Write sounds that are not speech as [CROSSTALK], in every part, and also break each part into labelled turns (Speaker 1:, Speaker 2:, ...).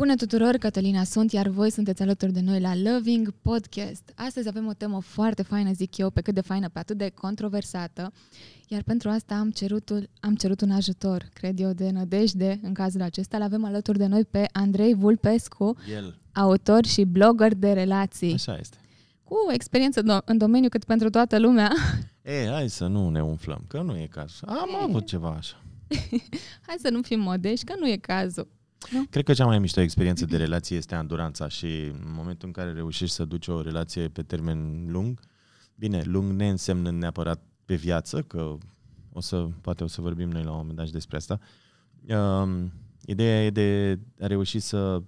Speaker 1: Bună tuturor, Cătălina sunt, iar voi sunteți alături de noi la Loving Podcast. Astăzi avem o temă foarte faină, zic eu, pe cât de faină, pe atât de controversată, iar pentru asta am cerut, am cerut un ajutor, cred eu, de nădejde în cazul acesta. L-avem alături de noi pe Andrei Vulpescu, El. autor și blogger de relații. Așa este. Cu experiență do- în domeniu cât pentru toată lumea.
Speaker 2: E, hai să nu ne umflăm, că nu e caz. Am e. avut ceva așa. [LAUGHS]
Speaker 1: hai să nu fim modești, că nu e cazul.
Speaker 2: Nu? Cred că cea mai mișto experiență de relație este anduranța și în momentul în care reușești să duci o relație pe termen lung, bine, lung ne înseamnă neapărat pe viață, că o să, poate o să vorbim noi la un moment dat și despre asta. Um, ideea e de a reuși să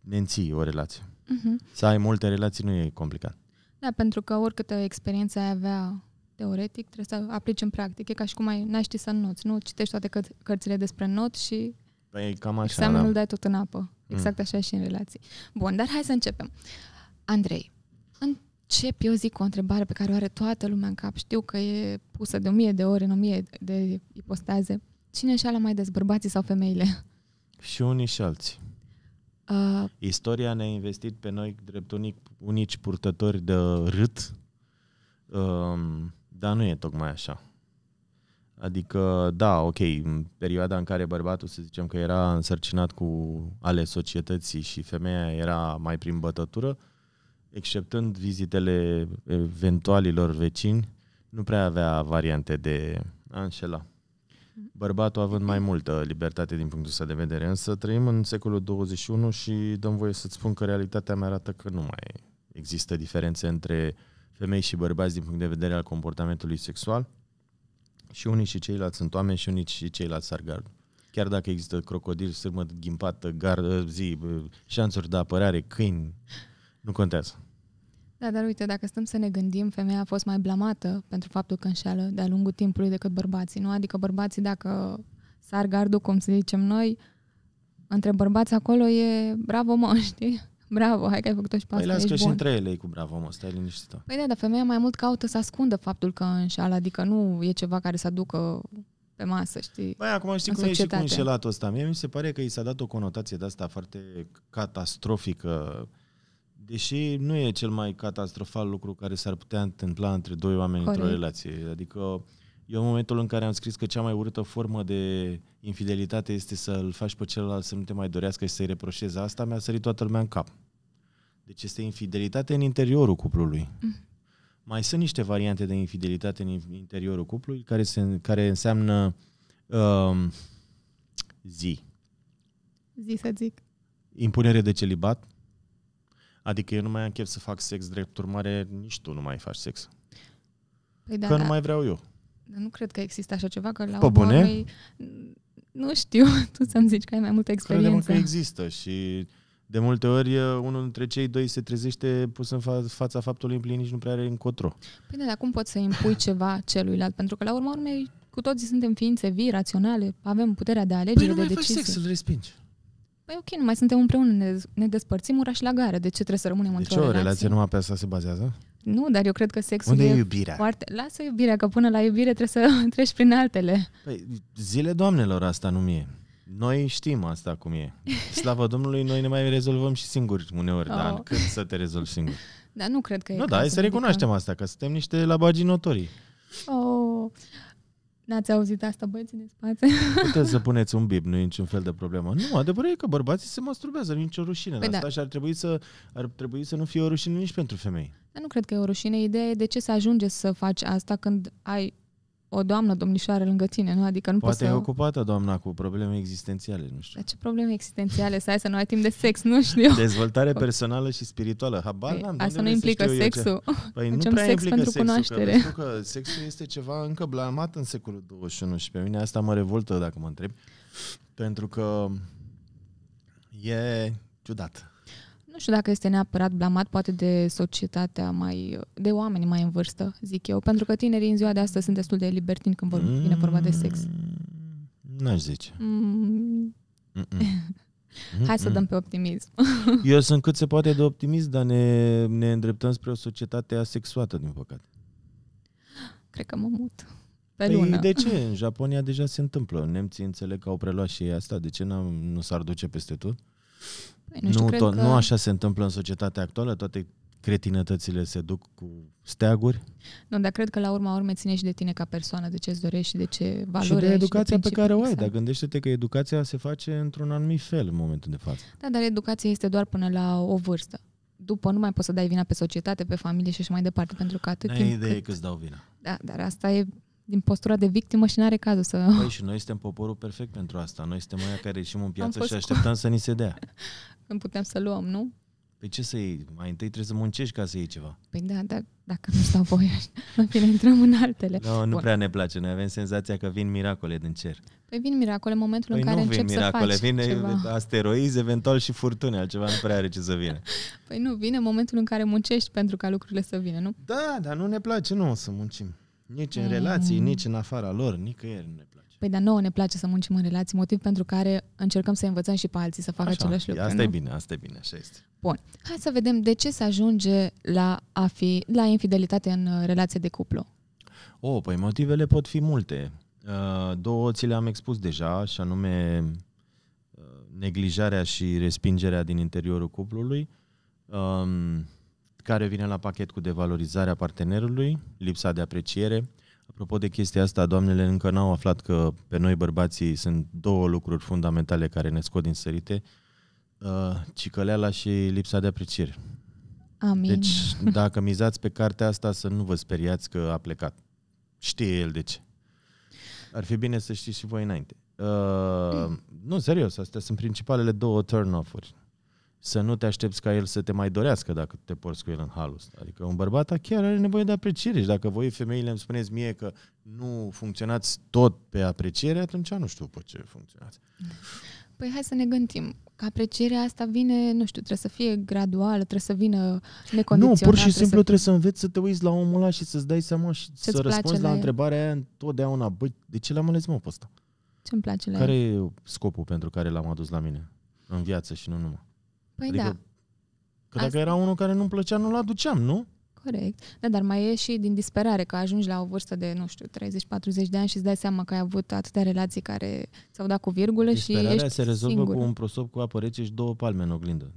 Speaker 2: menții o relație. Uh-huh. Să ai multe relații nu e complicat.
Speaker 1: Da, pentru că oricâtă experiență ai avea teoretic, trebuie să aplici în practic. E ca și cum ai, n-ai ști să înnoți, nu? Citești toate cărțile despre not și
Speaker 2: Păi cam așa, Examenul da. dai tot în apă. Exact
Speaker 1: mm. așa și în relații. Bun, dar hai să începem. Andrei, încep eu zic cu o întrebare pe care o are toată lumea în cap. Știu că e pusă de o mie de ori în o mie de ipostaze. Cine înșală mai des, bărbații sau femeile?
Speaker 2: Și unii și alții. Uh, Istoria ne-a investit pe noi drept unic, unici purtători de râd, uh, um, dar nu e tocmai așa. Adică, da, ok, în perioada în care bărbatul, să zicem că era însărcinat cu ale societății și femeia era mai prin bătătură, exceptând vizitele eventualilor vecini, nu prea avea variante de a înșela. Bărbatul având mai multă libertate din punctul ăsta de vedere, însă trăim în secolul 21 și dăm voie să-ți spun că realitatea mi arată că nu mai există diferențe între femei și bărbați din punct de vedere al comportamentului sexual și unii și ceilalți sunt oameni și unii și ceilalți sar gard, Chiar dacă există crocodil, sârmă ghimpată, gardă, zi, șanțuri de apărare, câini, nu contează.
Speaker 1: Da, dar uite, dacă stăm să ne gândim, femeia a fost mai blamată pentru faptul că înșeală de-a lungul timpului decât bărbații, nu? Adică bărbații, dacă sar gardul, cum să zicem noi, între bărbați acolo e bravo mă, [LAUGHS] știi? Bravo, hai că ai făcut-o și pe păi asta, las că și între
Speaker 2: ele e cu bravo, mă, stai liniștit.
Speaker 1: Păi da, dar femeia mai mult caută să ascundă faptul că înșală, adică nu e ceva care să aducă pe masă, știi?
Speaker 2: Băi, acum știi cum societate. e și cu înșelatul ăsta. Mie mi se pare că i s-a dat o conotație de asta foarte catastrofică, deși nu e cel mai catastrofal lucru care s-ar putea întâmpla între doi oameni Corect. într-o relație. Adică eu în momentul în care am scris că cea mai urâtă formă de infidelitate este să-l faci pe celălalt să nu te mai dorească și să-i reproșezi asta, mi-a sărit toată lumea în cap. Deci este infidelitate în interiorul cuplului. Mm. Mai sunt niște variante de infidelitate în interiorul cuplului care, se, care înseamnă um, zi. Zi să zic. Impunere de celibat. Adică eu nu mai am chef să fac sex, drept urmare nici tu nu mai faci sex.
Speaker 1: Păi da, că nu da. mai vreau eu. Nu cred că există așa ceva, că la Pă bune? nu știu, [LAUGHS] tu să-mi zici că ai mai multă experiență. Credem că
Speaker 2: există și de multe ori unul dintre cei doi se trezește pus în fa- fața faptului împlinit și nu prea are încotro.
Speaker 1: Păi da, dar cum poți să impui [LAUGHS] ceva celuilalt? Pentru că la urma urmei cu toții suntem ființe vii, raționale, avem puterea de păi alegere, păi de decizie. Păi nu mai faci sex, îl respingi. Păi ok, nu mai suntem împreună, ne, ne despărțim ura și la gară. De ce trebuie să rămânem deci într-o relație? Deci o relație numai
Speaker 2: pe asta se bazează?
Speaker 1: Nu, dar eu cred că sexul Unde e, Unde iubirea? Foarte... Lasă iubirea, că până la iubire trebuie să [LAUGHS] treci prin altele.
Speaker 2: Păi, zile doamnelor asta nu mie. Noi știm asta cum e. Slavă Domnului, noi ne mai rezolvăm și singuri uneori, oh. dar când să te rezolvi singur?
Speaker 1: Dar nu cred că e Nu, da, hai să recunoaștem
Speaker 2: asta, că suntem niște labaginotorii.
Speaker 1: Oh. N-ați auzit asta, băieți, în spate?
Speaker 2: Puteți să [LAUGHS] puneți un bib, nu e niciun fel de problemă. Nu, adevărul e că bărbații se masturbează, nu e nicio rușine păi da. asta și ar trebui, să, ar trebui să nu fie o rușine nici pentru femei.
Speaker 1: Dar nu cred că e o rușine. Ideea e de ce să ajunge să faci asta când ai o doamnă domnișoară lângă tine, nu? Adică nu Poate poți să...
Speaker 2: ocupată doamna cu probleme existențiale, nu știu. Dar ce
Speaker 1: probleme existențiale? Să ai să nu ai timp de sex, nu știu. Dezvoltare
Speaker 2: personală și spirituală. Habar păi, n-am. Asta nu implică sexul. Ce... Păi, nu prea sex implică pentru sexul, cunoaștere. Că, că sexul este ceva încă blamat în secolul 21 și pe mine asta mă revoltă dacă mă întreb. Pentru că e ciudat
Speaker 1: nu știu dacă este neapărat blamat, poate de societatea mai, de oameni mai în vârstă, zic eu, pentru că tinerii în ziua de astăzi sunt destul de libertini când vor, mm, vine vorba de sex.
Speaker 2: N-aș zice. Mm.
Speaker 1: [LAUGHS] Hai să dăm pe optimism. [LAUGHS]
Speaker 2: eu sunt cât se poate de optimist, dar ne, ne îndreptăm spre o societate asexuată, din păcate. Cred că mă mut. Pe păi lună. de ce? [LAUGHS] În Japonia deja se întâmplă. Nemții înțeleg că au preluat și ei asta. De ce nu s-ar duce peste tot? Păi, nu, știu, nu, cred to- că... nu așa se întâmplă în societatea actuală, toate cretinătățile se duc cu steaguri?
Speaker 1: Nu, dar cred că la urma urmei ține și de tine ca persoană, de ce îți dorești și de ce valori. Și de educația și de pe care o ai, exact. dar
Speaker 2: gândește-te că educația se face într-un anumit fel în momentul de față.
Speaker 1: Da, dar educația este doar până la o vârstă. După nu mai poți să dai vina pe societate, pe familie și așa mai departe, pentru că atât N-ai timp idee cât... că dau vina. Da, dar asta e din postura de victimă și n-are cazul să... Păi și
Speaker 2: noi suntem poporul perfect pentru asta. Noi suntem aia care ieșim în piață și așteptăm cu... să ni se dea.
Speaker 1: [LAUGHS] Când putem să luăm, nu?
Speaker 2: Păi ce să iei? Mai întâi trebuie să muncești ca să iei ceva.
Speaker 1: Păi da, dar dacă nu stau voi așa, în fine, intrăm în altele. No, nu Bun. prea
Speaker 2: ne place. Noi avem senzația că vin miracole din cer.
Speaker 1: Păi vin miracole în momentul păi în care încep miracole, să faci vine ceva.
Speaker 2: asteroizi, eventual și furtune, altceva nu prea are ce să vină.
Speaker 1: Păi nu, vine momentul în care muncești pentru ca lucrurile să vină, nu?
Speaker 2: Da, dar nu ne place, nu, să muncim. Nici în mm. relații, nici în afara lor, nicăieri nu ne
Speaker 1: place. Păi, dar nouă ne place să muncim în relații, motiv pentru care încercăm să învățăm și pe alții să facă Așa, același lucru. Asta nu? e
Speaker 2: bine, asta e bine, așa este.
Speaker 1: Bun. Hai să vedem de ce se ajunge la, a fi, la infidelitate în uh, relație de cuplu.
Speaker 2: O, oh, păi motivele pot fi multe. Uh, două ți le-am expus deja, și anume uh, neglijarea și respingerea din interiorul cuplului. Um, care vine la pachet cu devalorizarea partenerului, lipsa de apreciere. Apropo de chestia asta, doamnele încă n-au aflat că pe noi bărbații sunt două lucruri fundamentale care ne scot din sărite, uh, cicăleala și lipsa de apreciere. Amin. Deci, dacă mizați pe cartea asta, să nu vă speriați că a plecat. Știe el de ce. Ar fi bine să știți și voi înainte. Uh, nu, serios, astea sunt principalele două turn-off-uri să nu te aștepți ca el să te mai dorească dacă te porți cu el în halul ăsta. Adică un bărbat chiar are nevoie de apreciere și dacă voi femeile îmi spuneți mie că nu funcționați tot pe apreciere, atunci nu știu pe ce funcționați.
Speaker 1: Păi hai să ne gândim. Că aprecierea asta vine, nu știu, trebuie să fie graduală, trebuie să vină necondiționată. Nu, pur și trebuie simplu să... trebuie
Speaker 2: să înveți să te uiți la omul ăla și să-ți dai seama și să răspunzi la, la întrebarea aia întotdeauna. Băi, de ce l-am ales mă pe ăsta? Ce-mi place la Care e scopul pentru care l-am adus la mine în viață și nu numai? Păi adică, da. Că dacă Asta... era unul care nu-mi plăcea, nu-l aduceam, nu?
Speaker 1: Corect. Da, dar mai e și din disperare că ajungi la o vârstă de, nu știu, 30-40 de ani și îți dai seama că ai avut atâtea relații care s-au dat cu virgulă Disperarea și ești se rezolvă singur. cu un
Speaker 2: prosop cu apă rece și două palme în oglindă.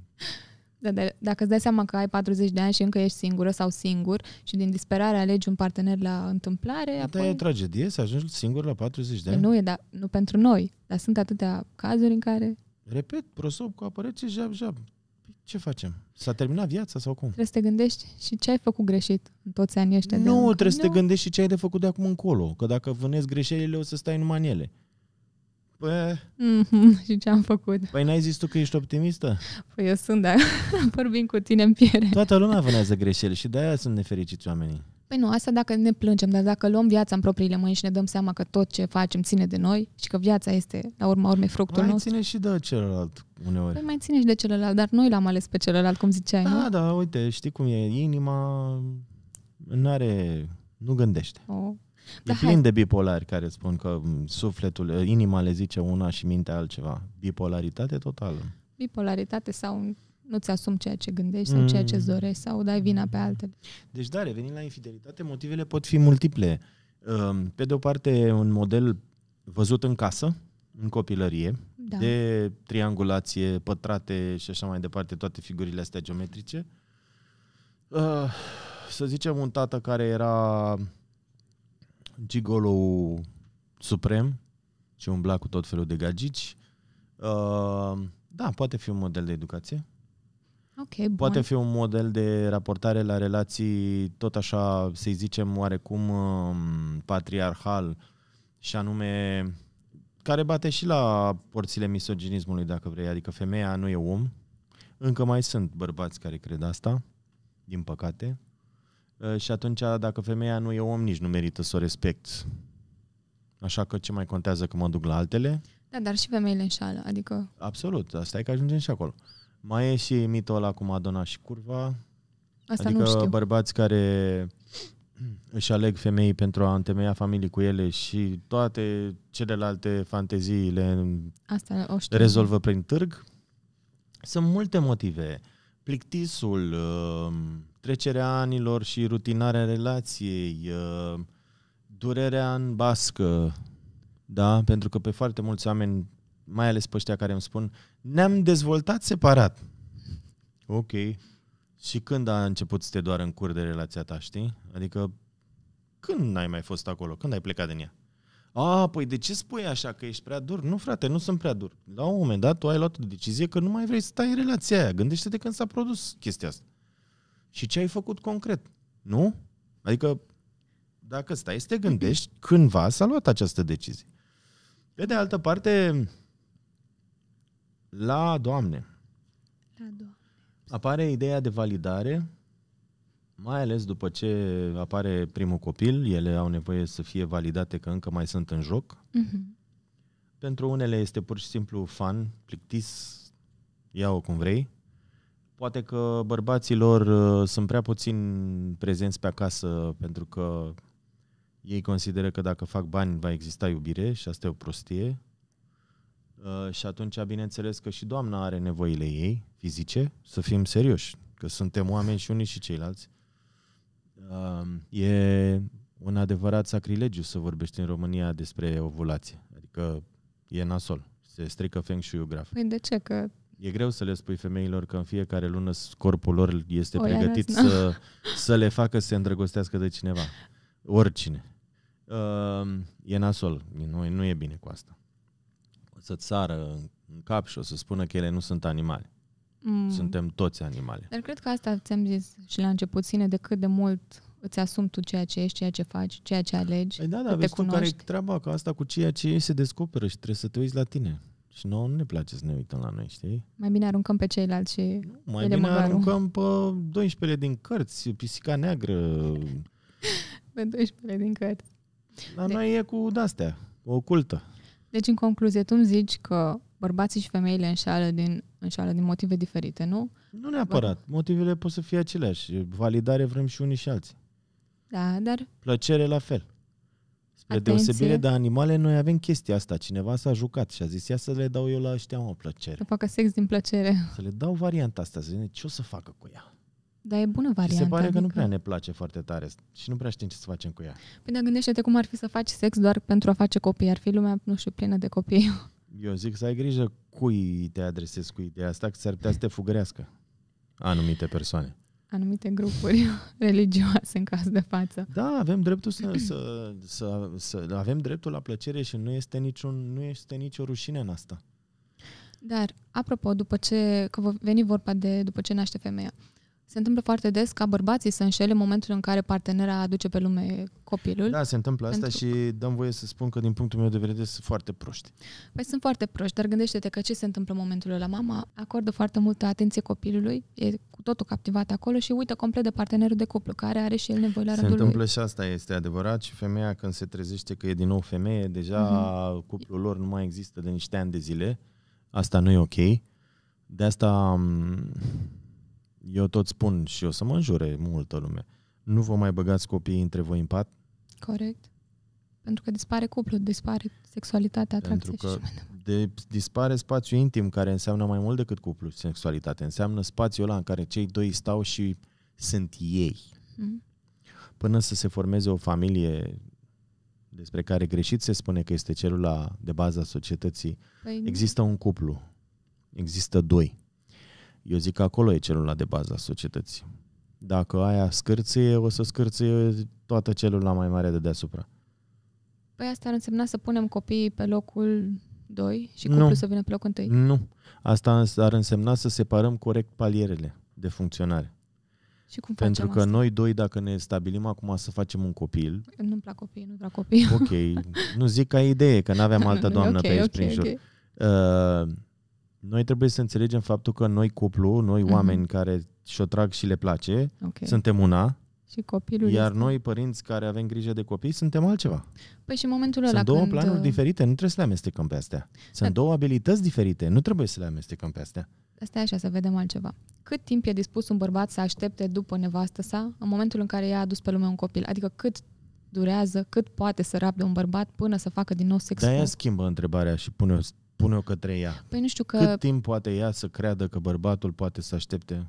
Speaker 1: Da, dar dacă îți dai seama că ai 40 de ani și încă ești singură sau singur și din disperare alegi un partener la întâmplare, da, apoi... e
Speaker 2: tragedie să ajungi singur la 40 de ani? Nu
Speaker 1: e, dar nu pentru noi. Dar sunt atâtea cazuri în care...
Speaker 2: Repet, prosop cu apă jab, jab. Păi, ce facem? S-a terminat viața sau cum? Trebuie
Speaker 1: să te gândești și ce ai făcut greșit în toți anii ăștia. Nu, de trebuie să te
Speaker 2: gândești și ce ai de făcut de acum încolo. Că dacă vânezi greșelile, o să stai numai în ele. Păi...
Speaker 1: Mm-hmm, [LAUGHS] și ce am făcut?
Speaker 2: Păi n-ai zis tu că ești optimistă?
Speaker 1: Păi eu sunt, dar [LAUGHS] vorbim cu tine în piere. Toată lumea
Speaker 2: vânează greșeli și de-aia sunt nefericiți oamenii.
Speaker 1: Păi nu, asta dacă ne plângem, dar dacă luăm viața în propriile mâini și ne dăm seama că tot ce facem ține de noi și că viața este, la urma urmei, fructul mai nostru.
Speaker 2: Mai ține și de celălalt uneori. Păi
Speaker 1: mai ține și de celălalt, dar noi l-am ales pe celălalt, cum ziceai, Da, nu?
Speaker 2: da, uite, știi cum e, inima nu are, nu gândește. Oh. E da, plin hai. de bipolari care spun că sufletul, inima le zice una și mintea altceva. Bipolaritate totală.
Speaker 1: Bipolaritate sau nu-ți asumi ceea ce gândești sau ceea ce îți mm. dorești sau dai vina pe altele.
Speaker 2: Deci, da, revenind la infidelitate, motivele pot fi multiple. Ehm, pe de o parte, un model văzut în casă, în copilărie, da. de triangulație, pătrate și așa mai departe, toate figurile astea geometrice. Eh, să zicem un tată care era gigolo suprem și umbla cu tot felul de gagici. Ehm, da, poate fi un model de educație.
Speaker 1: Okay, bun. Poate fi
Speaker 2: un model de raportare la relații tot așa, să-i zicem, oarecum um, patriarhal și anume care bate și la porțile misoginismului, dacă vrei. Adică femeia nu e om. Încă mai sunt bărbați care cred asta, din păcate. Uh, și atunci, dacă femeia nu e om, nici nu merită să o respect. Așa că ce mai contează că mă duc la altele?
Speaker 1: Da, dar și femeile înșală, adică...
Speaker 2: Absolut, asta e că ajungem și acolo. Uh, mai e și mitul ăla cu Madonna și curva. Asta adică nu știu. bărbați care [CLEARS THROAT] își aleg femei pentru a întemeia familii cu ele și toate celelalte fanteziile Asta o știu. rezolvă prin târg. Sunt multe motive. Plictisul, uh, trecerea anilor și rutinarea relației, uh, durerea în bască, da? Pentru că pe foarte mulți oameni, mai ales pe ăștia care îmi spun, ne-am dezvoltat separat. Ok. Și când a început să te doar în cur de relația ta, știi? Adică când n-ai mai fost acolo? Când ai plecat din ea? A, păi de ce spui așa că ești prea dur? Nu, frate, nu sunt prea dur. La un moment dat tu ai luat o decizie că nu mai vrei să stai în relația aia. Gândește-te când s-a produs chestia asta. Și ce ai făcut concret? Nu? Adică, dacă stai să te gândești, cândva s-a luat această decizie. Pe de altă parte, la Doamne. La Doamne. Apare ideea de validare, mai ales după ce apare primul copil, ele au nevoie să fie validate că încă mai sunt în joc. Mm-hmm. Pentru unele este pur și simplu fan, plictis, ia-o cum vrei. Poate că bărbaților uh, sunt prea puțin prezenți pe acasă pentru că ei consideră că dacă fac bani va exista iubire și asta e o prostie. Uh, și atunci, bineînțeles că și doamna are nevoile ei fizice, să fim serioși, că suntem oameni și unii și ceilalți. Uh, e un adevărat sacrilegiu să vorbești în România despre ovulație. Adică e nasol. Se strică feng shui graf. Păi
Speaker 1: de ce? Că
Speaker 2: E greu să le spui femeilor că în fiecare lună corpul lor este o pregătit să, să le facă să se îndrăgostească de cineva. Oricine. Uh, e nasol. Nu, nu e bine cu asta să-ți sară în cap și o să spună că ele nu sunt animale. Mm. Suntem toți animale.
Speaker 1: Dar cred că asta ți-am zis și la început, ține de cât de mult îți asumi tu ceea ce ești, ceea ce faci, ceea ce alegi. Păi da, da, vezi tu care e
Speaker 2: treaba că asta cu ceea ce ești se descoperă și trebuie să te uiți la tine. Și nouă nu ne place să ne uităm la noi, știi?
Speaker 1: Mai bine aruncăm pe ceilalți și... Nu, mai bine măgarul.
Speaker 2: aruncăm pe 12 din cărți, pisica neagră. [LAUGHS]
Speaker 1: pe 12 din cărți.
Speaker 2: La de... noi e cu astea, o cultă.
Speaker 1: Deci, în concluzie, tu îmi zici că bărbații și femeile înșală din, înșală din motive diferite, nu? Nu neapărat.
Speaker 2: Bă. Motivele pot să fie aceleași. Validare vrem și unii și alții.
Speaker 1: Da, dar...
Speaker 2: Plăcere la fel. Spre Atenție. deosebire de animale, noi avem chestia asta. Cineva s-a jucat și a zis, ia să le dau eu la ăștia o plăcere. Să
Speaker 1: facă sex din plăcere.
Speaker 2: Să le dau varianta asta, să zic, ce o să facă cu ea? Dar e bună varianta. Și se pare că nu prea adică- ne place foarte tare și nu prea știm ce să facem cu ea.
Speaker 1: Păi dar gândește-te cum ar fi să faci sex doar pentru a face copii. Ar fi lumea, nu știu, plină de copii.
Speaker 2: [LAUGHS] Eu zic să ai grijă cui te adresezi cu ideea asta, că s-ar putea să te fugărească anumite persoane.
Speaker 1: Anumite grupuri [LAUGHS] religioase în caz de față. Da,
Speaker 2: avem dreptul să, să, să, să avem dreptul la plăcere și nu este, niciun, nu este nicio rușine în asta.
Speaker 1: Dar, apropo, după ce, că veni vorba de după ce naște femeia, uh, se întâmplă foarte des ca bărbații să înșele momentul în care partenera aduce pe lume
Speaker 2: copilul. Da, se întâmplă asta și dăm voie să spun că din punctul meu de vedere sunt foarte proști.
Speaker 1: Păi sunt foarte proști, dar gândește-te că ce se întâmplă în momentul ăla. Mama acordă foarte multă atenție copilului, e cu totul captivat acolo și uită complet de partenerul de cuplu, care are și el nevoie la se rândul Se întâmplă
Speaker 2: lui. și asta, este adevărat și femeia când se trezește că e din nou femeie, deja mhm. cuplul lor nu mai există de niște ani de zile. Asta nu e ok. De asta eu tot spun și o să mă înjure multă lume, nu vă mai băgați copiii între voi în pat?
Speaker 1: Corect. Pentru că dispare cuplul, dispare sexualitatea, atracția Pentru că și
Speaker 2: de, dispare spațiu intim, care înseamnă mai mult decât cuplu și sexualitate. Înseamnă spațiul ăla în care cei doi stau și sunt ei. Mm. Până să se formeze o familie despre care greșit se spune că este celula de bază a societății, păi, există un cuplu, există doi. Eu zic că acolo e celula de bază a societății. Dacă aia scârție, o să scârție toată celula mai mare de deasupra.
Speaker 1: Păi asta ar însemna să punem copiii pe locul 2 și cuplul să vină pe locul 1?
Speaker 2: Nu. Asta ar însemna să separăm corect palierele de funcționare. Și cum Pentru că asta? noi doi, dacă ne stabilim acum să facem un copil...
Speaker 1: Nu-mi plac copiii, nu vreau copii. Ok,
Speaker 2: nu zic ca idee, că n-aveam [LAUGHS] altă doamnă okay, pe aici okay, prin jur. Uh, noi trebuie să înțelegem faptul că noi cuplu, noi mm-hmm. oameni care și-o trag și le place, okay. suntem una,
Speaker 1: și copilul Iar este... noi,
Speaker 2: părinți care avem grijă de copii, suntem altceva.
Speaker 1: Păi și în momentul ăla Sunt două când... planuri uh, diferite,
Speaker 2: nu trebuie să le amestecăm pe astea. Sunt da. două abilități diferite, nu trebuie să le amestecăm pe astea.
Speaker 1: Asta e așa, să vedem altceva. Cât timp e dispus un bărbat să aștepte după nevastă sa în momentul în care ea a adus pe lume un copil? Adică cât durează, cât poate să rabde un bărbat până să facă din nou sex? De-aia
Speaker 2: schimbă întrebarea și pune spun eu către ea? Păi nu știu că... Cât timp poate ea să creadă că bărbatul poate să aștepte?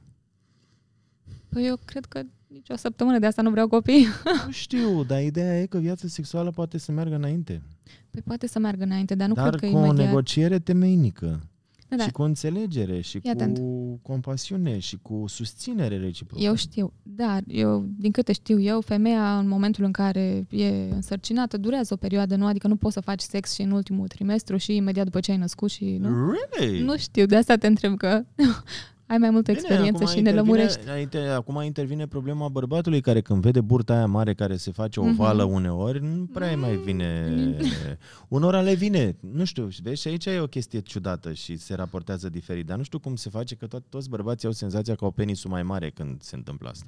Speaker 1: Păi eu cred că nici o săptămână de asta nu vreau copii. [LAUGHS]
Speaker 2: Nu știu, dar ideea e că viața sexuală poate să meargă înainte.
Speaker 1: Păi poate să meargă înainte, dar nu dar cred că cu imediat... o
Speaker 2: negociere temeinică. Da, da. și cu înțelegere și Fii cu atent. compasiune și cu susținere reciprocă. Eu
Speaker 1: știu, dar eu, din câte știu eu, femeia în momentul în care e însărcinată durează o perioadă, nu? Adică nu poți să faci sex și în ultimul trimestru și imediat după ce ai născut și... Nu, really? nu știu, de asta te întreb că ai mai multă experiență bine, și ne lămurești.
Speaker 2: Înainte, acum intervine problema bărbatului care când vede burta aia mare care se face mhm. ovală mm-hmm. uneori, nu prea mm-hmm. mai mm, vine. Mm-hmm. Unora le vine. Nu știu, vezi, și aici e o chestie ciudată și se raportează diferit, dar nu știu cum se face că to- toți bărbații au senzația că au penisul mai mare când se întâmplă asta.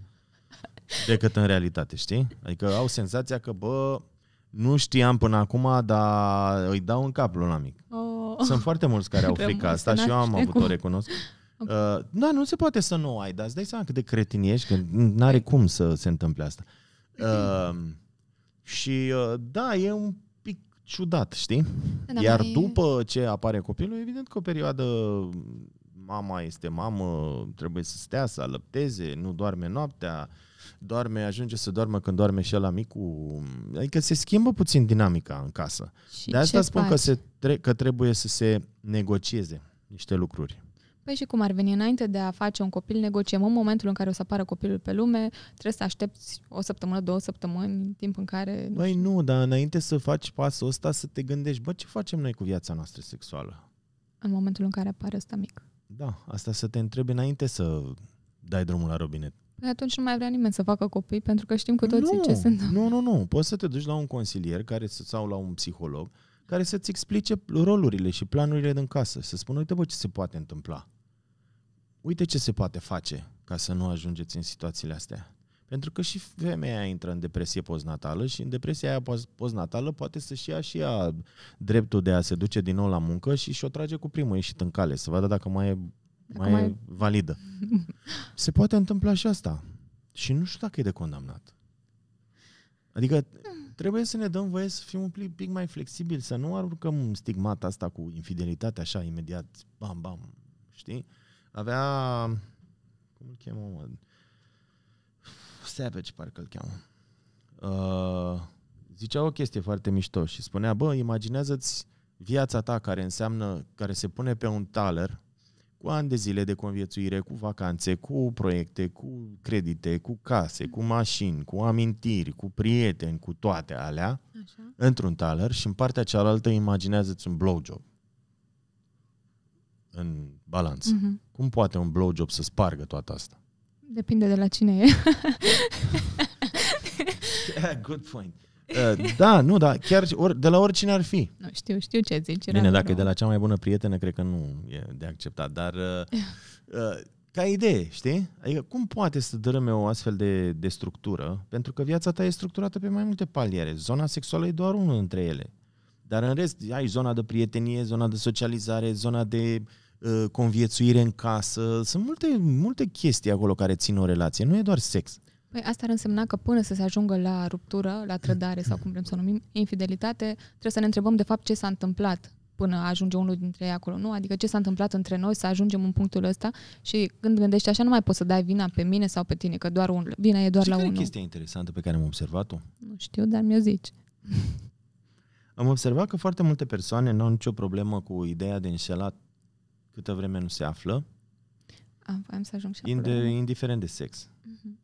Speaker 2: [LAUGHS] Decât în realitate, știi? Adică au senzația că, bă, nu știam până acum, dar îi dau în cap luna mic.
Speaker 1: Oh. Sunt foarte mulți care au frica asta și eu am avut o recunosc.
Speaker 2: Okay. Uh, da, nu se poate să nu ai, dar îți dai seama cât de cretin ești, că n-are cum să se întâmple asta. Uh, și uh, da, e un pic ciudat, știi? Da, Iar mai... după ce apare copilul, evident că o perioadă mama este mamă, trebuie să stea, să alăpteze, nu doarme noaptea, doarme, ajunge să doarmă când doarme și la micul. Adică se schimbă puțin dinamica în casă. Și De asta spun că, se tre- că trebuie să se negocieze niște lucruri.
Speaker 1: Păi și cum ar veni înainte de a face un copil, negociem în momentul în care o să apară copilul pe lume, trebuie să aștepți o săptămână, două săptămâni, timp în care... Băi
Speaker 2: nu, dar înainte să faci pasul ăsta să te gândești, bă, ce facem noi cu viața noastră sexuală?
Speaker 1: În momentul în care apare ăsta mic.
Speaker 2: Da, asta să te întrebi înainte să dai drumul la robinet.
Speaker 1: Păi atunci nu mai vrea nimeni să facă copii, pentru că știm cu toții nu, ce se întâmplă. Nu, nu,
Speaker 2: nu. Poți să te duci la un consilier care să sau la un psiholog care să-ți explice rolurile și planurile din casă. Să spună, uite, bă, ce se poate întâmpla uite ce se poate face ca să nu ajungeți în situațiile astea. Pentru că și femeia intră în depresie postnatală și în depresia aia postnatală poate să-și ia și ea dreptul de a se duce din nou la muncă și și-o trage cu primul ieșit în cale, să vadă dacă mai e, dacă mai mai... e validă. [LAUGHS] se poate întâmpla și asta. Și nu știu dacă e de condamnat. Adică trebuie să ne dăm voie să fim un pic mai flexibili, să nu aruncăm stigmata asta cu infidelitate așa imediat, bam, bam, știi? Avea... Cum îl cheamă, mă? Savage, parcă îl cheamă. Uh, zicea o chestie foarte mișto și spunea, bă, imaginează-ți viața ta care înseamnă, care se pune pe un taler cu ani de zile de conviețuire, cu vacanțe, cu proiecte, cu credite, cu case, cu mhm. mașini, cu amintiri, cu prieteni, cu toate alea, Așa. într-un taler și în partea cealaltă imaginează-ți un blowjob în balanță. Mm-hmm. Cum poate un blowjob să spargă toată asta?
Speaker 1: Depinde de la cine e. [LAUGHS]
Speaker 2: Good point. Uh, da, nu, da, chiar de la oricine ar fi.
Speaker 1: Nu știu, știu ce zici. Bine, dacă rău. e
Speaker 2: de la cea mai bună prietenă, cred că nu e de acceptat, dar uh, [LAUGHS] uh, ca idee, știi? Adică cum poate să dărâme o astfel de, de structură? Pentru că viața ta e structurată pe mai multe paliere. Zona sexuală e doar unul dintre ele. Dar în rest, ai zona de prietenie, zona de socializare, zona de uh, Uh, conviețuire în casă. Sunt multe, multe chestii acolo care țin o relație. Nu e doar sex.
Speaker 1: Păi asta ar însemna că până să se ajungă la ruptură, la trădare sau cum vrem să o numim, infidelitate, trebuie să ne întrebăm de fapt ce s-a întâmplat până ajunge unul dintre ei acolo, nu? Adică ce s-a întâmplat între noi să ajungem în punctul ăsta și când gândești așa nu mai poți să dai vina pe mine sau pe tine, că doar un, vina e doar ce la unul. Ce chestie
Speaker 2: interesantă pe care am observat-o?
Speaker 1: Nu știu, dar mi-o zici.
Speaker 2: Am observat că foarte multe persoane nu au nicio problemă cu ideea de înșelat câtă vreme nu se află,
Speaker 1: am, am să ajung și acolo. Ind-
Speaker 2: indiferent de sex. Uh-huh.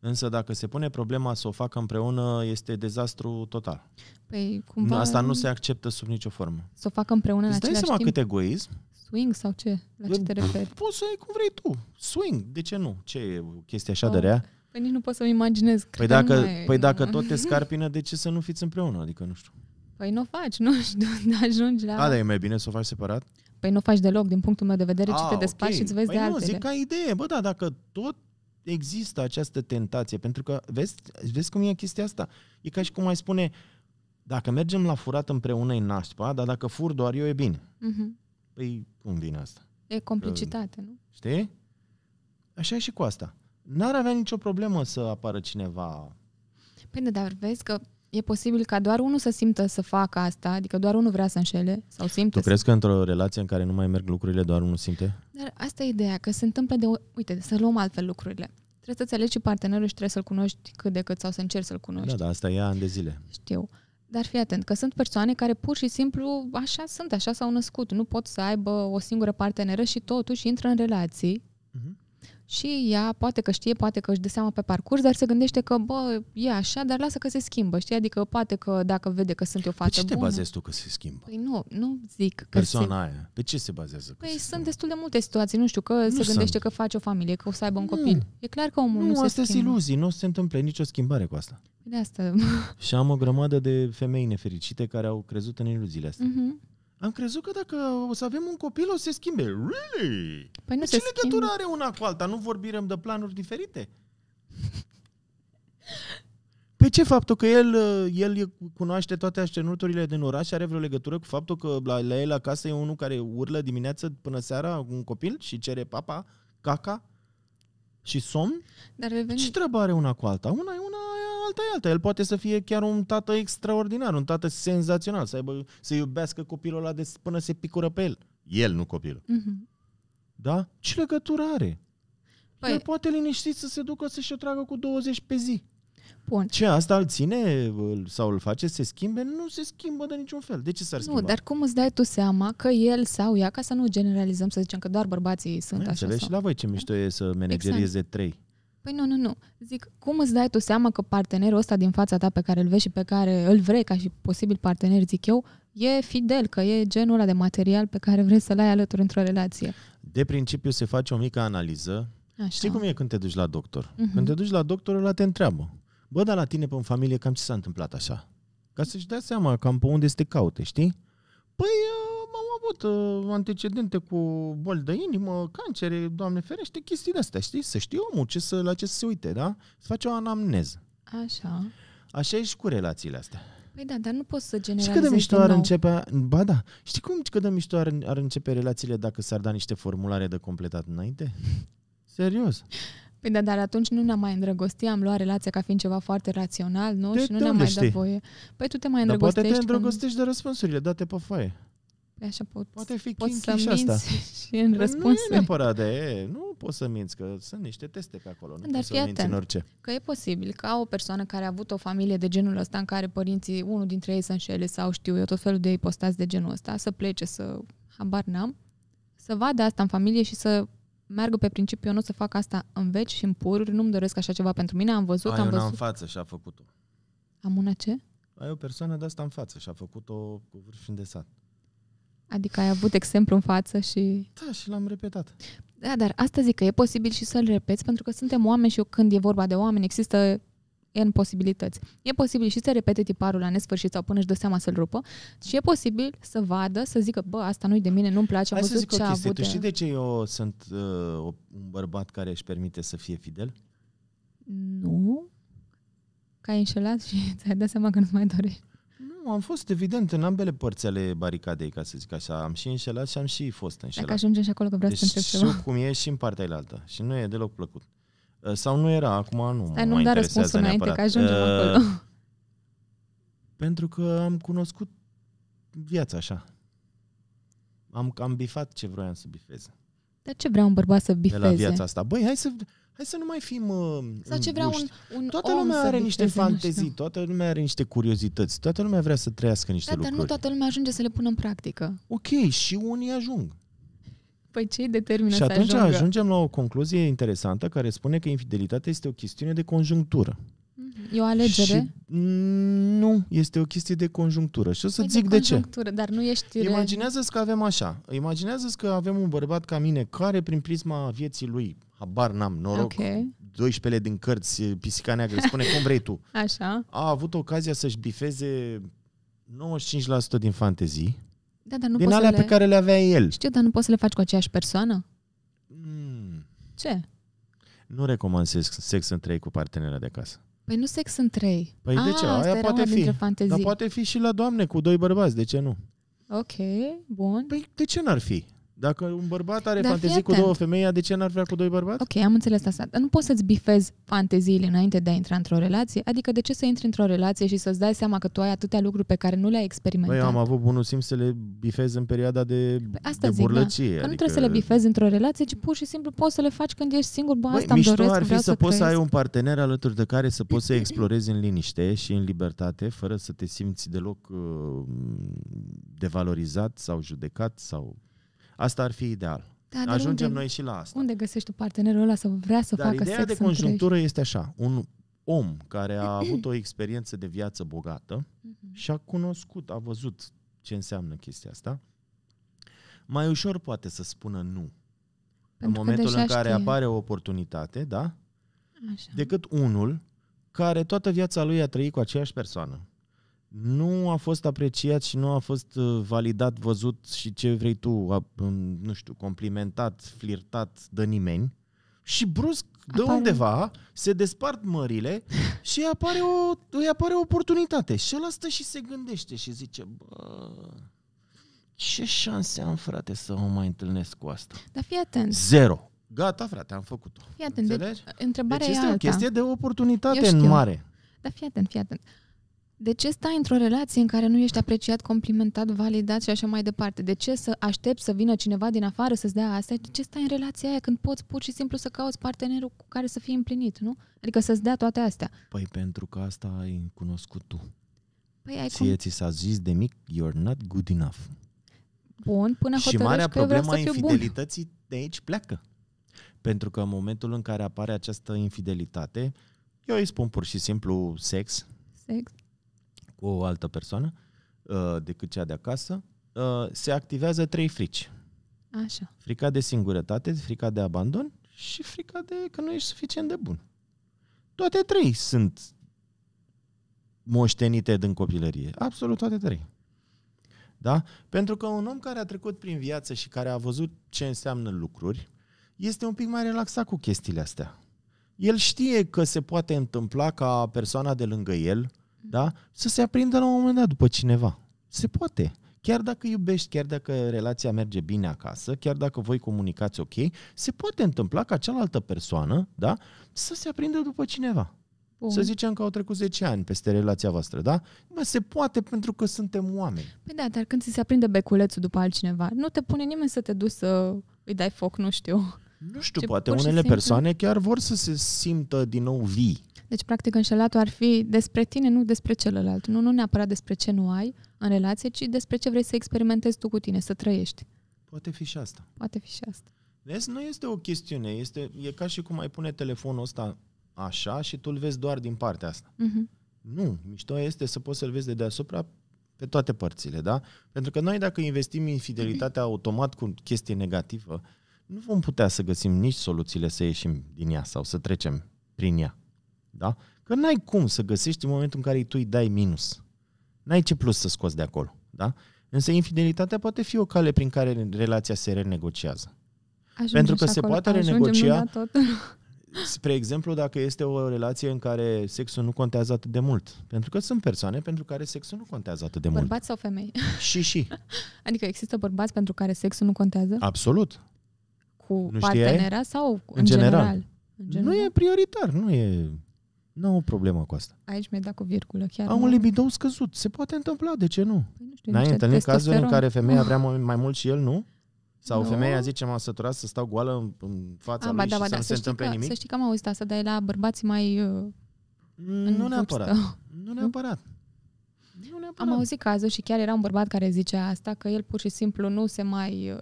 Speaker 2: Însă dacă se pune problema să o facă împreună, este dezastru total.
Speaker 1: Păi, cumva... Asta nu se
Speaker 2: acceptă sub nicio formă.
Speaker 1: Să o facă împreună în același timp? cât egoism. Swing sau ce? La ce păi, te referi? [LAUGHS] Poți să ai cum vrei tu. Swing,
Speaker 2: de ce nu? Ce e chestia așa oh. de rea?
Speaker 1: Păi nici nu pot să-mi imaginez. Păi dacă, mai... păi dacă tot te [LAUGHS]
Speaker 2: scarpină, de ce să nu fiți împreună? Adică nu știu.
Speaker 1: Păi nu o faci, [LAUGHS] nu știu, ajungi la... A, dar
Speaker 2: e mai bine să o faci separat?
Speaker 1: Păi nu faci deloc, din punctul meu de vedere, ci ah, te despaci okay. și îți vezi păi de nu, altele. zic ca
Speaker 2: idee, bă, da, dacă tot există această tentație, pentru că vezi, vezi cum e chestia asta? E ca și cum ai spune, dacă mergem la furat împreună în nașpa, dar dacă fur doar eu, e bine.
Speaker 1: Uh-huh.
Speaker 2: Păi cum vine asta? E complicitate, că, nu? Știi? Așa și cu asta. N-ar avea nicio problemă să apară cineva
Speaker 1: Păi dar vezi că e posibil ca doar unul să simtă să facă asta, adică doar unul vrea să înșele sau simte. Tu să... crezi
Speaker 2: că într-o relație în care nu mai merg lucrurile, doar unul simte?
Speaker 1: Dar asta e ideea, că se întâmplă de... Uite, să luăm altfel lucrurile. Trebuie să înțelegi și partenerul și trebuie să-l cunoști cât de cât sau să încerci să-l cunoști. Da,
Speaker 2: da, asta e ani de zile. Știu.
Speaker 1: Dar fii atent, că sunt persoane care pur și simplu așa sunt, așa s-au născut. Nu pot să aibă o singură parteneră și totuși intră în relații uh-huh. Și ea poate că știe, poate că își dă seama pe parcurs, dar se gândește că, bă, e așa, dar lasă că se schimbă, știi? Adică poate că dacă vede că sunt eu păi fată bună... Pe ce te bună, bazezi
Speaker 2: tu că se schimbă?
Speaker 1: Păi nu, nu zic
Speaker 2: că Persoana se... aia, pe ce se bazează? Că
Speaker 1: păi se sunt destul de multe situații, nu știu, că nu se gândește sunt. că face o familie, că o să aibă un copil. Nu. E clar că omul nu, nu se astea sunt iluzii,
Speaker 2: nu se întâmplă nicio schimbare cu asta. Păi de asta. și am o grămadă de femei nefericite care au crezut în iluziile astea. Mm-hmm. Am crezut că dacă o să avem un copil, o să se schimbe. Really? Păi nu se ce legătură are una cu alta? Nu vorbim de planuri diferite? [LAUGHS] Pe ce faptul că el, uh, el cunoaște toate așternuturile din oraș și are vreo legătură cu faptul că la, la el acasă e unul care urlă dimineață până seara un copil și cere papa, caca și somn? Dar revenim... Ce treabă are una cu alta? Una e una, alta e alta. El poate să fie chiar un tată extraordinar, un tată senzațional, să, aibă, să iubească copilul ăla de, până se picură pe el. El, nu copilul. Mm-hmm. Da? Ce legătură are? Păi... El poate liniștit să se ducă să-și o tragă cu 20 pe zi. Bun. Ce, asta îl ține sau îl face să se schimbe? Nu se schimbă de niciun fel. De ce s-ar schimba? Nu, dar
Speaker 1: cum îți dai tu seama că el sau ea, ca să nu generalizăm, să zicem că doar bărbații sunt Ai, așa? Înțelegi? Sau... Și
Speaker 2: la voi ce mișto e să managerieze exact. trei.
Speaker 1: Păi nu, nu, nu. Zic, cum îți dai tu seama că partenerul ăsta din fața ta pe care îl vezi și pe care îl vrei ca și posibil partener, zic eu, e fidel, că e genul ăla de material pe care vrei să-l ai alături într-o relație?
Speaker 2: De principiu se face o mică analiză. Așa. Știi cum e când te duci la doctor? Uh-huh. Când te duci la doctor, ăla te întreabă. Bă, dar la tine pe în familie cam ce s-a întâmplat așa? Ca să-și dea seama cam pe unde este te caute, știi? Păi avut uh, antecedente cu boli de inimă, cancere, doamne ferește, chestii de-astea, știi? Să știe omul ce să, la ce să se uite, da? Să face o anamneză. Așa. Așa e și cu relațiile astea.
Speaker 1: Păi da, dar nu poți să generalizezi Și cât de mișto ar începe...
Speaker 2: Ba da, știi cum cât de mișto ar, ar începe relațiile dacă s-ar da niște formulare de completat înainte? Serios.
Speaker 1: Păi da, dar atunci nu ne-am mai îndrăgostit, am luat relația ca fiind ceva foarte rațional, nu? De și nu ne-am mai dat voie. Păi tu te mai îndrăgostești. Dar poate te îndrăgostești
Speaker 2: când... de răspunsurile date pe foaie. Așa
Speaker 1: pot, Poate fi pot să și asta. [LAUGHS] și în răspuns. Nu e
Speaker 2: neapărat de nu poți să minți, că sunt niște teste pe acolo, nu Dar poți să atent, minți în orice.
Speaker 1: Că e posibil ca o persoană care a avut o familie de genul ăsta în care părinții, unul dintre ei să înșele sau știu eu, tot felul de ipostați de genul ăsta, să plece, să habar n-am, să vadă asta în familie și să meargă pe principiu, eu nu o să fac asta în veci și în pururi, nu-mi doresc așa ceva pentru mine, am văzut, Ai am văzut. în
Speaker 2: față și a făcut-o. Am una ce? Ai o persoană de asta în față și a făcut-o cu vârf îndesat.
Speaker 1: Adică ai avut exemplu în față și...
Speaker 2: Da, și l-am repetat.
Speaker 1: Da, dar asta zic că e posibil și să-l repeți, pentru că suntem oameni și eu când e vorba de oameni există în posibilități. E posibil și să repete tiparul la nesfârșit sau până își dă seama să-l rupă și e posibil să vadă, să zică, bă, asta nu-i de mine, nu-mi place, am Hai văzut ce a avut. Tu știi
Speaker 2: de ce eu sunt uh, un bărbat care își permite să fie fidel?
Speaker 1: Nu. Că ai înșelat și [LAUGHS] ți-ai dat seama că nu-ți mai dorești.
Speaker 2: Nu, am fost evident în ambele părți ale baricadei, ca să zic așa. Am și înșelat și am și fost înșelat. Dacă ajungem și acolo că vreau deci să întreb ceva. cum e și în partea alta. Și nu e deloc plăcut. Uh, sau nu era, acum nu Dar nu-mi da răspunsul înainte că ajungem uh, acolo. [LAUGHS] Pentru că am cunoscut viața așa. Am, am bifat ce vroiam să bifez. Dar ce vrea un bărbat să bifeze? De la viața asta. Băi, hai să hai să nu mai fim uh, ce vrea un, un Toată lumea are niște fantezii, nu. toată lumea are niște curiozități, toată lumea vrea să trăiască niște da, lucruri. Dar nu
Speaker 1: toată lumea ajunge să le pună în practică. Ok,
Speaker 2: și unii ajung.
Speaker 1: Păi ce determină Și atunci să ajungă? ajungem
Speaker 2: la o concluzie interesantă care spune că infidelitatea este o chestiune de conjunctură.
Speaker 1: E o alegere? Și
Speaker 2: nu, este o chestie de conjunctură. Și o să păi zic de, de ce.
Speaker 1: Dar nu ești Imaginează-ți
Speaker 2: că avem așa. Imaginează-ți că avem un bărbat ca mine care prin prisma vieții lui habar n-am, noroc, okay. 12 din cărți, pisica neagră, spune cum vrei tu. [LAUGHS] Așa. A avut ocazia să-și bifeze 95% din fantezii. Da,
Speaker 1: dar nu din alea le... pe care
Speaker 2: le avea el. Știu,
Speaker 1: dar nu poți să le faci cu aceeași persoană? Mm. Ce?
Speaker 2: Nu recomand sex în trei cu partenera de acasă.
Speaker 1: Păi nu sex în trei. Păi A, de ah, ce? Aia poate fi. Fantezii. Dar poate
Speaker 2: fi și la doamne cu doi bărbați, de ce nu?
Speaker 1: Ok, bun.
Speaker 2: Păi de ce n-ar fi? Dacă un bărbat are da, fantezii cu două femei, de ce n-ar vrea cu doi bărbați?
Speaker 1: Ok, am înțeles asta. Nu poți să-ți bifezi fanteziile înainte de a intra într-o relație? Adică de ce să intri într-o relație și să-ți dai seama că tu ai atâtea lucruri pe care nu le-ai experimentat? Băi, am
Speaker 2: avut bunul simț să le bifez în perioada de, păi asta de zic, da. burlăcie. Da. Că adică... nu trebuie să le bifezi
Speaker 1: într-o relație, ci pur și simplu poți să le faci când ești singur. Bă, asta Băi, doresc, ar fi să, să poți să ai un
Speaker 2: partener alături de care să poți să [CLEARS THROAT] explorezi în liniște și în libertate, fără să te simți deloc uh, devalorizat sau judecat sau Asta ar fi ideal. Da, Ajungem unde, noi și la asta.
Speaker 1: Unde găsești tu partenerul ăla să vrea să dar facă ideea sex de conjunctură
Speaker 2: este așa. Un om care a [CLEARS THROAT] avut o experiență de viață bogată mhm. și a cunoscut, a văzut ce înseamnă chestia asta, mai ușor poate să spună nu. Pentru în momentul în care știe. apare o oportunitate, da? Așa. Decât unul care toată viața lui a trăit cu aceeași persoană nu a fost apreciat și nu a fost uh, validat, văzut și ce vrei tu, nu știu, complimentat, flirtat de nimeni. Și brusc, apare... de undeva, se despart mările [LAUGHS] și apare o, îi apare o oportunitate. Și el asta și se gândește și zice, bă, ce șanse am, frate, să o mai întâlnesc cu asta? Dar fii atent. Zero. Gata, frate, am făcut-o. Fii
Speaker 1: atent. Deci, întrebarea deci este e alta. o chestie de oportunitate în mare. Dar fii atent, fii atent. Uh, de ce stai într-o relație în care nu ești apreciat, complimentat, validat și așa mai departe? De ce să aștepți să vină cineva din afară să-ți dea asta? De ce stai în relația aia când poți pur și simplu să cauți partenerul cu care să fii împlinit, nu? Adică să-ți dea toate astea.
Speaker 2: Păi pentru că asta ai cunoscut tu. Păi ai Ție cum... ți s-a zis de mic, you're not good enough. Bun, până Și marea problema infidelității bun. de aici pleacă. Pentru că în momentul în care apare această infidelitate, eu îi spun pur și simplu sex, sex cu o altă persoană uh, decât cea de acasă, uh, se activează trei frici. Așa. Frica de singurătate, frica de abandon și frica de că nu ești suficient de bun. Toate trei sunt moștenite din copilărie. Absolut toate trei. Da? Pentru că un om care a trecut prin viață și care a văzut ce înseamnă lucruri, este un pic mai relaxat cu chestiile astea. El știe că se poate întâmpla ca persoana de lângă el da? să se aprindă la un moment dat după cineva. Se poate. Chiar dacă iubești, chiar dacă relația merge bine acasă, chiar dacă voi comunicați ok, se poate întâmpla ca cealaltă persoană da, să se aprindă după cineva. Bun. Să zicem că au trecut 10 ani peste relația voastră, da? Bă, se poate pentru că suntem oameni.
Speaker 1: Păi da, dar când ți se aprinde beculețul după altcineva, nu te pune nimeni să te duci să îi dai foc, nu știu.
Speaker 2: Nu știu, Ce poate unele simplu... persoane chiar vor să se simtă din nou vii
Speaker 1: deci, practic, înșelatul ar fi despre tine, nu despre celălalt. Nu, nu neapărat despre ce nu ai în relație, ci despre ce vrei să experimentezi tu cu tine, să trăiești.
Speaker 2: Poate fi și asta. Poate fi și asta. Vezi, nu este o chestiune. Este, e ca și cum ai pune telefonul ăsta așa și tu îl vezi doar din partea asta. Uh-huh. Nu, mișto este să poți să-l vezi de deasupra pe toate părțile, da? Pentru că noi dacă investim în fidelitatea automat cu chestie negativă, nu vom putea să găsim nici soluțiile să ieșim din ea sau să trecem prin ea. Da? Că n-ai cum să găsești în momentul în care tu îi dai minus. N-ai ce plus să scoți de acolo. Da? Însă infidelitatea poate fi o cale prin care relația se renegociază. Ajunge Pentru că se acolo, poate renegocia, [LAUGHS] spre exemplu, dacă este o relație în care sexul nu contează atât de mult. Pentru că sunt persoane pentru care sexul nu contează atât de bărbați mult. Bărbați sau femei? [LAUGHS] Și, și.
Speaker 1: [LAUGHS] Adică există bărbați pentru care sexul nu contează?
Speaker 2: Absolut. Cu nu partenera știai? sau în, în general? general? În general? Nu e prioritar, nu e... Nu am o problemă cu asta. Aici mi-ai dat cu virgulă chiar. Am un libido scăzut. Se poate întâmpla, de ce nu? Păi nu N-ai întâlnit cazuri în care femeia ah. vrea mai mult și el, nu? Sau nu. femeia zice, m-am săturat să stau goală în, în fața ah, A, lui da, și da, să nu se întâmple nimic? Să
Speaker 1: știi că am auzit asta, dar e la bărbații mai... Uh,
Speaker 2: nu neapărat. Nu neapărat.
Speaker 1: Nu neapărat. Am auzit cazul și chiar era un bărbat care zicea asta, că el pur și simplu nu se mai uh,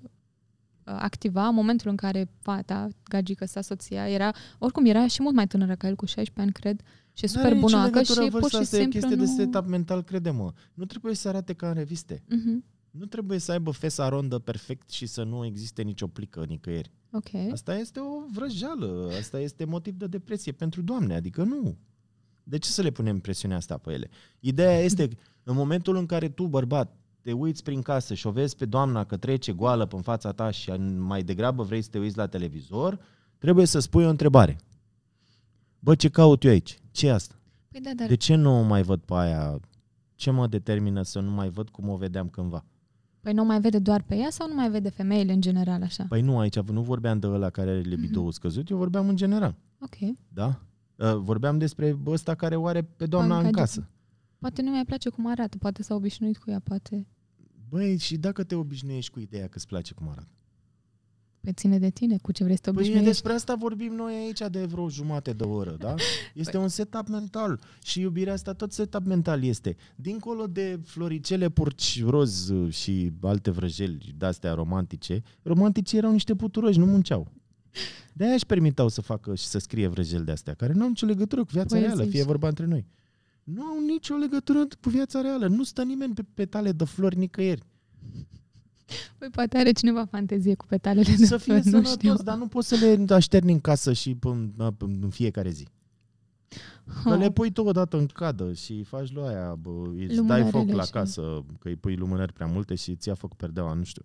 Speaker 1: activa în momentul în care fata, gagică sa, soția, era, oricum era și mult mai tânără ca el, cu 16 ani, cred, și e super acă și pur și simplu chestie nu... de setup
Speaker 2: mental, crede-mă. Nu trebuie să arate ca în reviste. Uh-huh. Nu trebuie să aibă fesa rondă perfect și să nu existe nicio plică nicăieri. Okay. Asta este o vrăjeală, asta este motiv de depresie pentru doamne, adică nu. De ce să le punem presiunea asta pe ele? Ideea este, în momentul în care tu, bărbat, te uiți prin casă și o vezi pe doamna că trece goală în fața ta și mai degrabă vrei să te uiți la televizor, trebuie să spui o întrebare. Bă, ce caut eu aici? ce e asta? Păi da, dar... De ce nu o mai văd pe aia? Ce mă determină să nu mai văd cum o vedeam cândva?
Speaker 1: Păi nu mai vede doar pe ea sau nu mai vede femeile în general așa?
Speaker 2: Păi nu, aici nu vorbeam de ăla care are libidoul mm-hmm. scăzut, eu vorbeam în general. Ok. Da? Ă, vorbeam despre ăsta care o are pe doamna Banca în casă.
Speaker 1: Poate nu mi place cum arată, poate s-a obișnuit cu ea, poate...
Speaker 2: Băi, și dacă te obișnuiești cu ideea că îți place cum arată? Pe
Speaker 1: păi ține de tine, cu ce vrei să te păi obișnuiești. Păi despre
Speaker 2: asta vorbim noi aici de vreo jumate de oră, da? Este păi... un setup mental și iubirea asta tot setup mental este. Dincolo de floricele, purci, roz și alte vrăjeli de-astea romantice, romanticii erau niște puturoși, nu munceau. De-aia își permitau să facă și să scrie vrăjeli de-astea, care nu au nicio legătură cu viața păi reală, fie vorba între noi nu au nicio legătură cu viața reală. Nu stă nimeni pe petale de flori nicăieri. Păi poate
Speaker 1: are cineva fantezie cu petalele de Să fie flori, sănătos, nu știu. dar nu
Speaker 2: poți să le așterni în casă și în fiecare zi. Că le pui tu odată în cadă și faci lui aia, bă, îți dai foc la casă, că îi pui lumânări prea multe și ți-a făcut perdeaua, nu știu.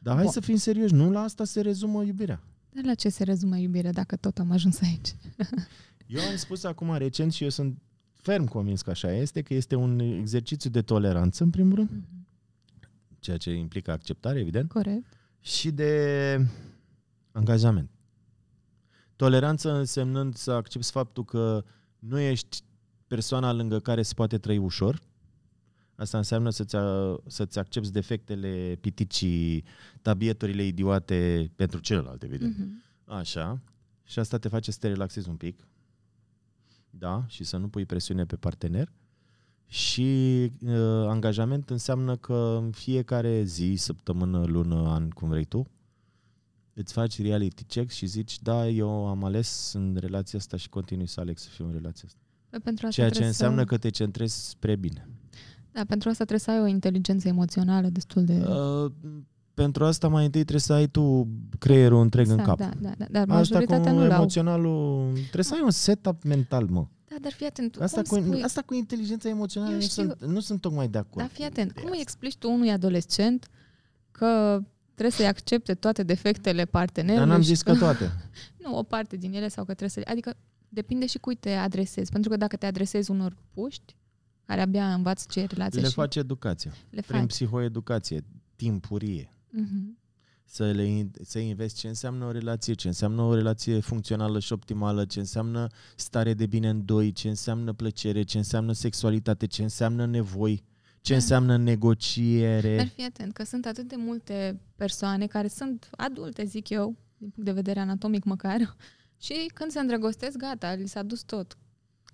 Speaker 2: Dar hai Bun. să fim serioși, nu la asta se rezumă iubirea.
Speaker 1: Dar la ce se rezumă iubirea dacă tot am ajuns aici?
Speaker 2: eu am spus acum recent și eu sunt ferm convins că așa este, că este un exercițiu de toleranță, în primul rând, mm-hmm. ceea ce implică acceptare, evident. Corect. Și de angajament. Toleranță însemnând să accepti faptul că nu ești persoana lângă care se poate trăi ușor. Asta înseamnă să-ți, să-ți accepti defectele, piticii, tabieturile idiote pentru celălalt, evident. Uh-huh. Așa. Și asta te face să te relaxezi un pic da, și să nu pui presiune pe partener. Și uh, angajament înseamnă că în fiecare zi, săptămână, lună, an, cum vrei tu, îți faci reality check și zici, da, eu am ales în relația asta și continui să aleg să fiu în relația asta. Păi pentru asta Ceea ce înseamnă să... că te centrezi spre bine.
Speaker 1: Da, pentru asta trebuie să ai o inteligență emoțională destul de...
Speaker 2: Uh, pentru asta mai întâi trebuie să ai tu creierul întreg exact, în cap. Da, da, da. Dar majoritatea asta cu nu emoționalul... Trebuie să ai un setup mental, mă. Da, dar fii atent, asta cu, asta cu inteligența emoțională nu sunt, nu sunt tocmai de acord. Dar
Speaker 1: fii atent, cum îi explici tu unui adolescent că trebuie să-i accepte toate defectele partenerului? Dar n-am zis că, că toate. [LAUGHS] nu, o parte din ele sau că trebuie să... Adică depinde și cui te adresezi. Pentru că dacă te adresezi unor puști, care abia învață ce e relație. Le și... face
Speaker 2: educația. Le prin psihoeducație, timpurie. Mm-hmm. Să, le, să investi ce înseamnă o relație, ce înseamnă o relație funcțională și optimală, ce înseamnă stare de bine în doi, ce înseamnă plăcere, ce înseamnă sexualitate, ce înseamnă nevoi, ce da. înseamnă negociere. Dar fii
Speaker 1: atent că sunt atât de multe persoane care sunt adulte, zic eu, din punct de vedere anatomic măcar, [LAUGHS] și când se îndrăgostesc, gata, li s-a dus tot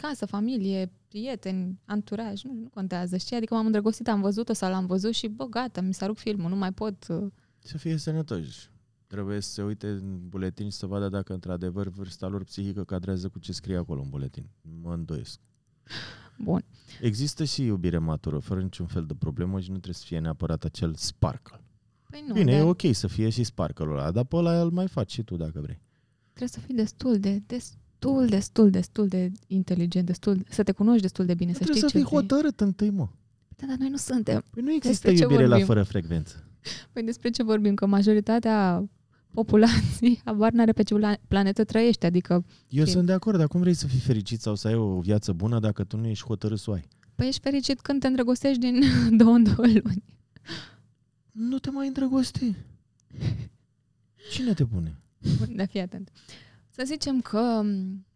Speaker 1: casă, familie, prieteni, anturaj, nu, nu contează, știi? Adică m-am îndrăgostit, am văzut-o sau l-am văzut și, bă, gata, mi s-a rupt filmul, nu mai pot. Uh.
Speaker 2: Să fie sănătoși. Trebuie să se uite în buletin și să vadă dacă, într-adevăr, vârsta lor psihică cadrează cu ce scrie acolo în buletin. Mă îndoiesc. Bun. Există și iubire matură, fără niciun fel de problemă și nu trebuie să fie neapărat acel sparkle. Păi nu, Bine, dar... e ok să fie și sparkle ăla, dar pe ăla îl mai faci și tu dacă vrei.
Speaker 1: Trebuie să fii destul de, des, destul, destul, destul de inteligent, destul, să te cunoști destul de bine, să știi să fii ce hotărât
Speaker 2: întâi, mă. Păi
Speaker 1: da, dar noi nu suntem. Păi nu există despre iubire la fără frecvență. Păi despre ce vorbim? Că majoritatea populației [LAUGHS] abar n-are pe ce planetă trăiește, adică... Eu fi... sunt de
Speaker 2: acord, dar cum vrei să fii fericit sau să ai o viață bună dacă tu nu ești hotărât să o ai?
Speaker 1: Păi ești fericit când te îndrăgostești din [LAUGHS] două în două luni. Nu te mai îndrăgosti.
Speaker 2: Cine te pune?
Speaker 1: Bun, da, fii atent. Uh, să zicem că mm,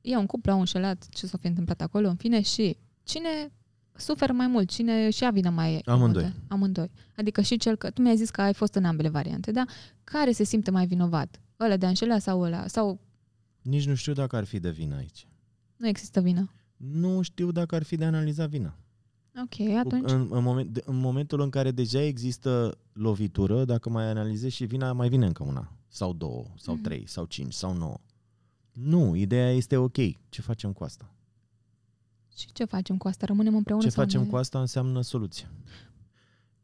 Speaker 1: e un cuplu, au înșelat ce s-a fi întâmplat acolo, în fine, și cine suferă mai mult, cine și a vină mai Amândoi. Multe? Amândoi. Adică și cel că, tu mi-ai zis că ai fost în ambele variante, da? Care se simte mai vinovat? Ăla de înșela sau ăla? Sau...
Speaker 2: Nici nu știu dacă ar fi de vină aici. Nu există vină. Nu știu dacă ar fi de analizat vina. Ok, atunci... În, în, moment, în momentul în care deja există lovitură, dacă mai analizezi și vina, mai vine încă una sau două, sau mm-hmm. trei, sau cinci, sau nouă. Nu, ideea este ok. Ce facem cu asta?
Speaker 1: Și ce facem cu asta? Rămânem împreună? Ce facem ne... cu
Speaker 2: asta înseamnă soluție.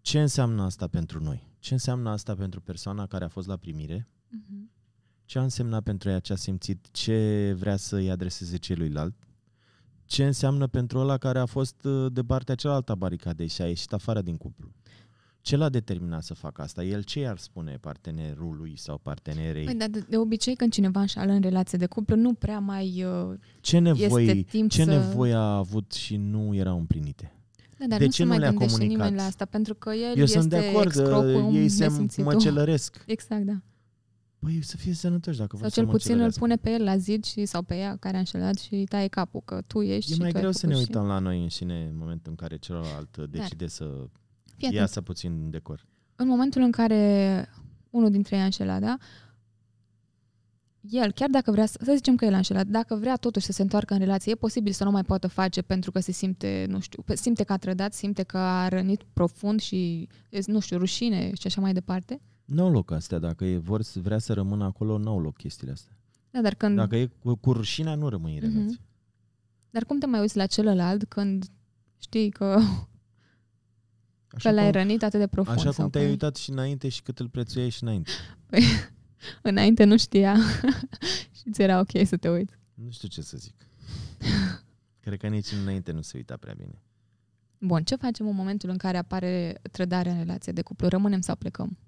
Speaker 2: Ce înseamnă asta pentru noi? Ce înseamnă asta pentru persoana care a fost la primire? Mm-hmm. Ce a însemnat pentru ea ce a simțit? Ce vrea să i adreseze celuilalt? Ce înseamnă pentru ăla care a fost uh, de partea cealaltă a baricadei și a ieșit afară din cuplu? Ce l-a determinat să facă asta? El ce ar spune partenerului sau partenerei? Păi, dar
Speaker 1: de, de obicei când cineva înșală în relație de cuplu, nu prea mai uh, ce nevoie, este timp Ce să... nevoie
Speaker 2: a avut și nu erau împlinite? Da, dar de nu ce se nu mai le-a comunicat? nimeni la
Speaker 1: asta, pentru că el Eu este sunt de acord, ei se măcelăresc. [LAUGHS] Exact, da.
Speaker 2: Păi să fie sănătoși dacă Sau cel puțin îl
Speaker 1: pune pe el la zid și, sau pe ea care a înșelat și taie capul, că tu ești E și mai greu să ne uităm
Speaker 2: și... la noi înșine în momentul în care celălalt decide da. să Fii Ia să puțin decor.
Speaker 1: În momentul în care unul dintre ei a înșelat, da? El, chiar dacă vrea, să, să zicem că el a înșelat, dacă vrea totuși să se întoarcă în relație, e posibil să nu mai poată face pentru că se simte, nu știu, simte că a trădat, simte că a rănit profund și, nu știu, rușine și așa mai
Speaker 2: departe. Nu au loc astea. Dacă e vor, vrea să rămână acolo, nu au loc chestiile astea.
Speaker 1: Da, dar când... Dacă
Speaker 2: e cu, cu rușinea, nu rămâi în mhm.
Speaker 1: relație. Mm-hmm. Dar cum te mai uiți la celălalt când știi că Așa că l-ai cum, rănit atât de profund. Așa cum te-ai
Speaker 2: uitat și înainte și cât îl prețuiai și înainte. Păi,
Speaker 1: [LAUGHS] înainte nu știa [LAUGHS] și ți era ok să te uiți.
Speaker 2: Nu știu ce să zic. Cred că nici înainte nu se uita prea bine.
Speaker 1: Bun, ce facem în momentul în care apare trădarea în relație de cuplu? Rămânem sau plecăm?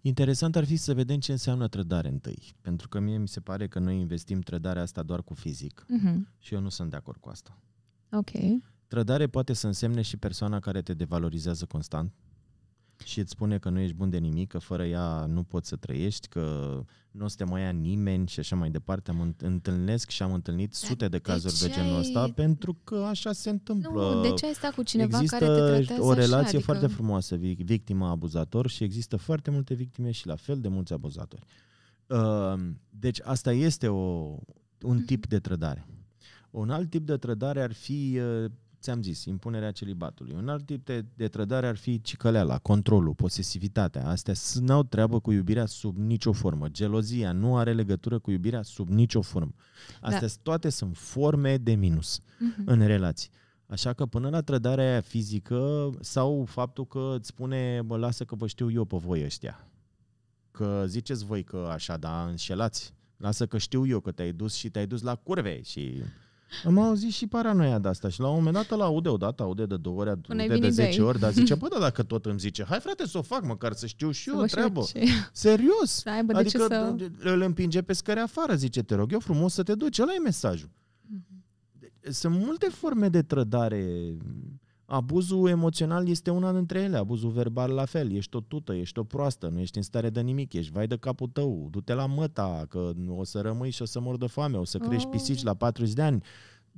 Speaker 2: Interesant ar fi să vedem ce înseamnă trădare întâi, pentru că mie mi se pare că noi investim trădarea asta doar cu fizic uh-huh. și eu nu sunt de acord cu asta. Ok. Trădare poate să însemne și persoana care te devalorizează constant și îți spune că nu ești bun de nimic, că fără ea nu poți să trăiești, că nu o să te mai ia nimeni și așa mai departe. Am întâlnesc și am întâlnit sute de cazuri de, de genul ăsta ai... pentru că așa se întâmplă. Nu, de ce ai stat cu cineva există care te tratează Există o relație așa, adică... foarte frumoasă, victima-abuzator și există foarte multe victime și la fel de mulți abuzatori. Ehm, deci asta este o, un mhm. tip de trădare. Un alt tip de trădare ar fi eh, ți-am zis, impunerea celibatului. Un alt tip de, de trădare ar fi cicăleala, controlul, posesivitatea. Astea n-au treabă cu iubirea sub nicio formă. Gelozia nu are legătură cu iubirea sub nicio formă. Da. Astea da. toate sunt forme de minus uh-huh. în relații. Așa că până la trădarea aia fizică sau faptul că îți spune, mă lasă că vă știu eu pe voi ăștia. Că ziceți voi că așa, da înșelați. Lasă că știu eu că te-ai dus și te-ai dus la curve și... Am auzit și paranoia de asta și la un moment dat la aude odată, aude de două ori, aude de 10 ori, dar zice, [LAUGHS] bă, da, dacă tot îmi zice, hai frate să o fac măcar să știu și eu treabă. Serios. aibă adică să... îl împinge pe scări afară, zice, te rog eu frumos să te duci, ăla e mesajul. Mm-hmm. Sunt multe forme de trădare Abuzul emoțional este una dintre ele, abuzul verbal la fel, ești o tută, ești o proastă, nu ești în stare de nimic, ești vai de capul tău, du-te la măta, că o să rămâi și o să mor de foame, o să crești ah. pisici la 40 de ani.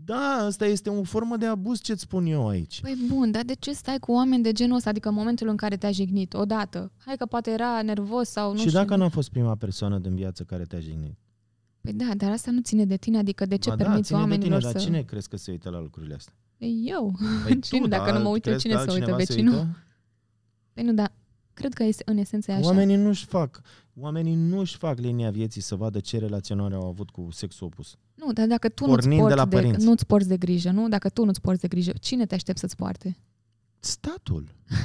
Speaker 2: Da, asta este o formă de abuz ce-ți spun eu aici.
Speaker 1: Păi bun, dar de ce stai cu oameni de genul ăsta? Adică în momentul în care te-a jignit, odată. Hai că poate era nervos sau nu Și știu. dacă
Speaker 2: n-a fost prima persoană din viață care te-a jignit?
Speaker 1: Păi da, dar asta nu ține de tine, adică de ce ba da, permiți da, oamenilor de tine, să... dar cine
Speaker 2: crezi că se uită la lucrurile astea?
Speaker 1: Eu. Păi [LAUGHS] tu, dacă da, dacă nu mă uit eu, cine să uită? Vecinul? uită? Păi nu, da. Cred că este, în esență e așa. Oamenii nu-și
Speaker 2: fac. Oamenii nu-și fac linia vieții să vadă ce relaționare au avut cu sexul opus. Nu, dar dacă tu nu-ți porți de, la de,
Speaker 1: nu-ți porți de grijă, nu? Dacă tu nu-ți porți de grijă, cine te aștept să-ți poarte? Statul.
Speaker 2: [LAUGHS]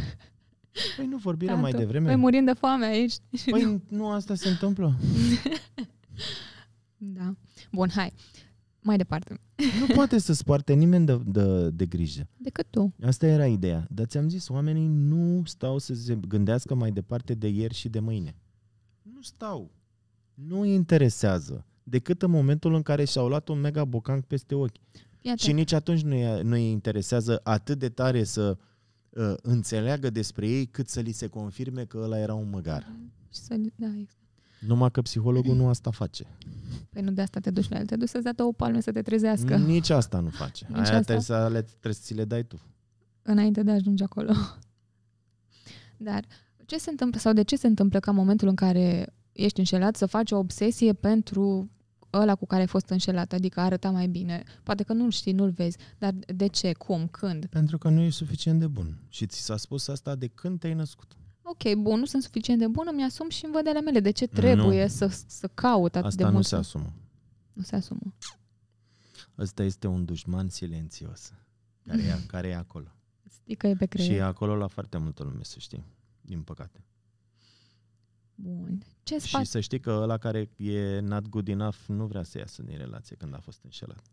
Speaker 2: Păi nu vorbirea mai devreme. Păi murim
Speaker 1: de foame aici. Păi nu asta se întâmplă. [LAUGHS] da. Bun, hai mai departe.
Speaker 2: Nu poate să sparte nimeni de, de, de grijă. Decât tu. Asta era ideea. Dar ți-am zis, oamenii nu stau să se gândească mai departe de ieri și de mâine. Nu stau. Nu îi interesează. Decât în momentul în care și-au luat un mega bocanc peste ochi. Iată. Și nici atunci nu, e, nu îi interesează atât de tare să uh, înțeleagă despre ei cât să li se confirme că ăla era un măgar.
Speaker 1: Și să, da, exact.
Speaker 2: Numai că psihologul nu asta face.
Speaker 1: Păi nu de asta te duci la el, te duci să-ți dea o palme să te trezească. Nici asta
Speaker 2: nu face. Nici Aia asta? trebuie să, le, trebuie să ți le dai tu.
Speaker 1: Înainte de a ajunge acolo. Dar ce se întâmplă sau de ce se întâmplă ca în momentul în care ești înșelat să faci o obsesie pentru ăla cu care ai fost înșelat, adică arăta mai bine. Poate că nu-l știi, nu-l vezi, dar de ce, cum, când?
Speaker 2: Pentru că nu e suficient de bun. Și ți s-a spus asta de când te-ai născut
Speaker 1: ok, bun, nu sunt suficient de bună, mi-asum și îmi văd ale mele. De ce trebuie nu. să, să caut atât Asta de mult? Asta nu se asumă. Nu se asumă.
Speaker 2: Ăsta este un dușman silențios care e, care e acolo. Stică e pe creier. Și e acolo la foarte multă lume, să știi, din păcate.
Speaker 1: Bun. Ce și și să
Speaker 2: știi că ăla care e not good enough nu vrea să iasă din relație când a fost înșelat.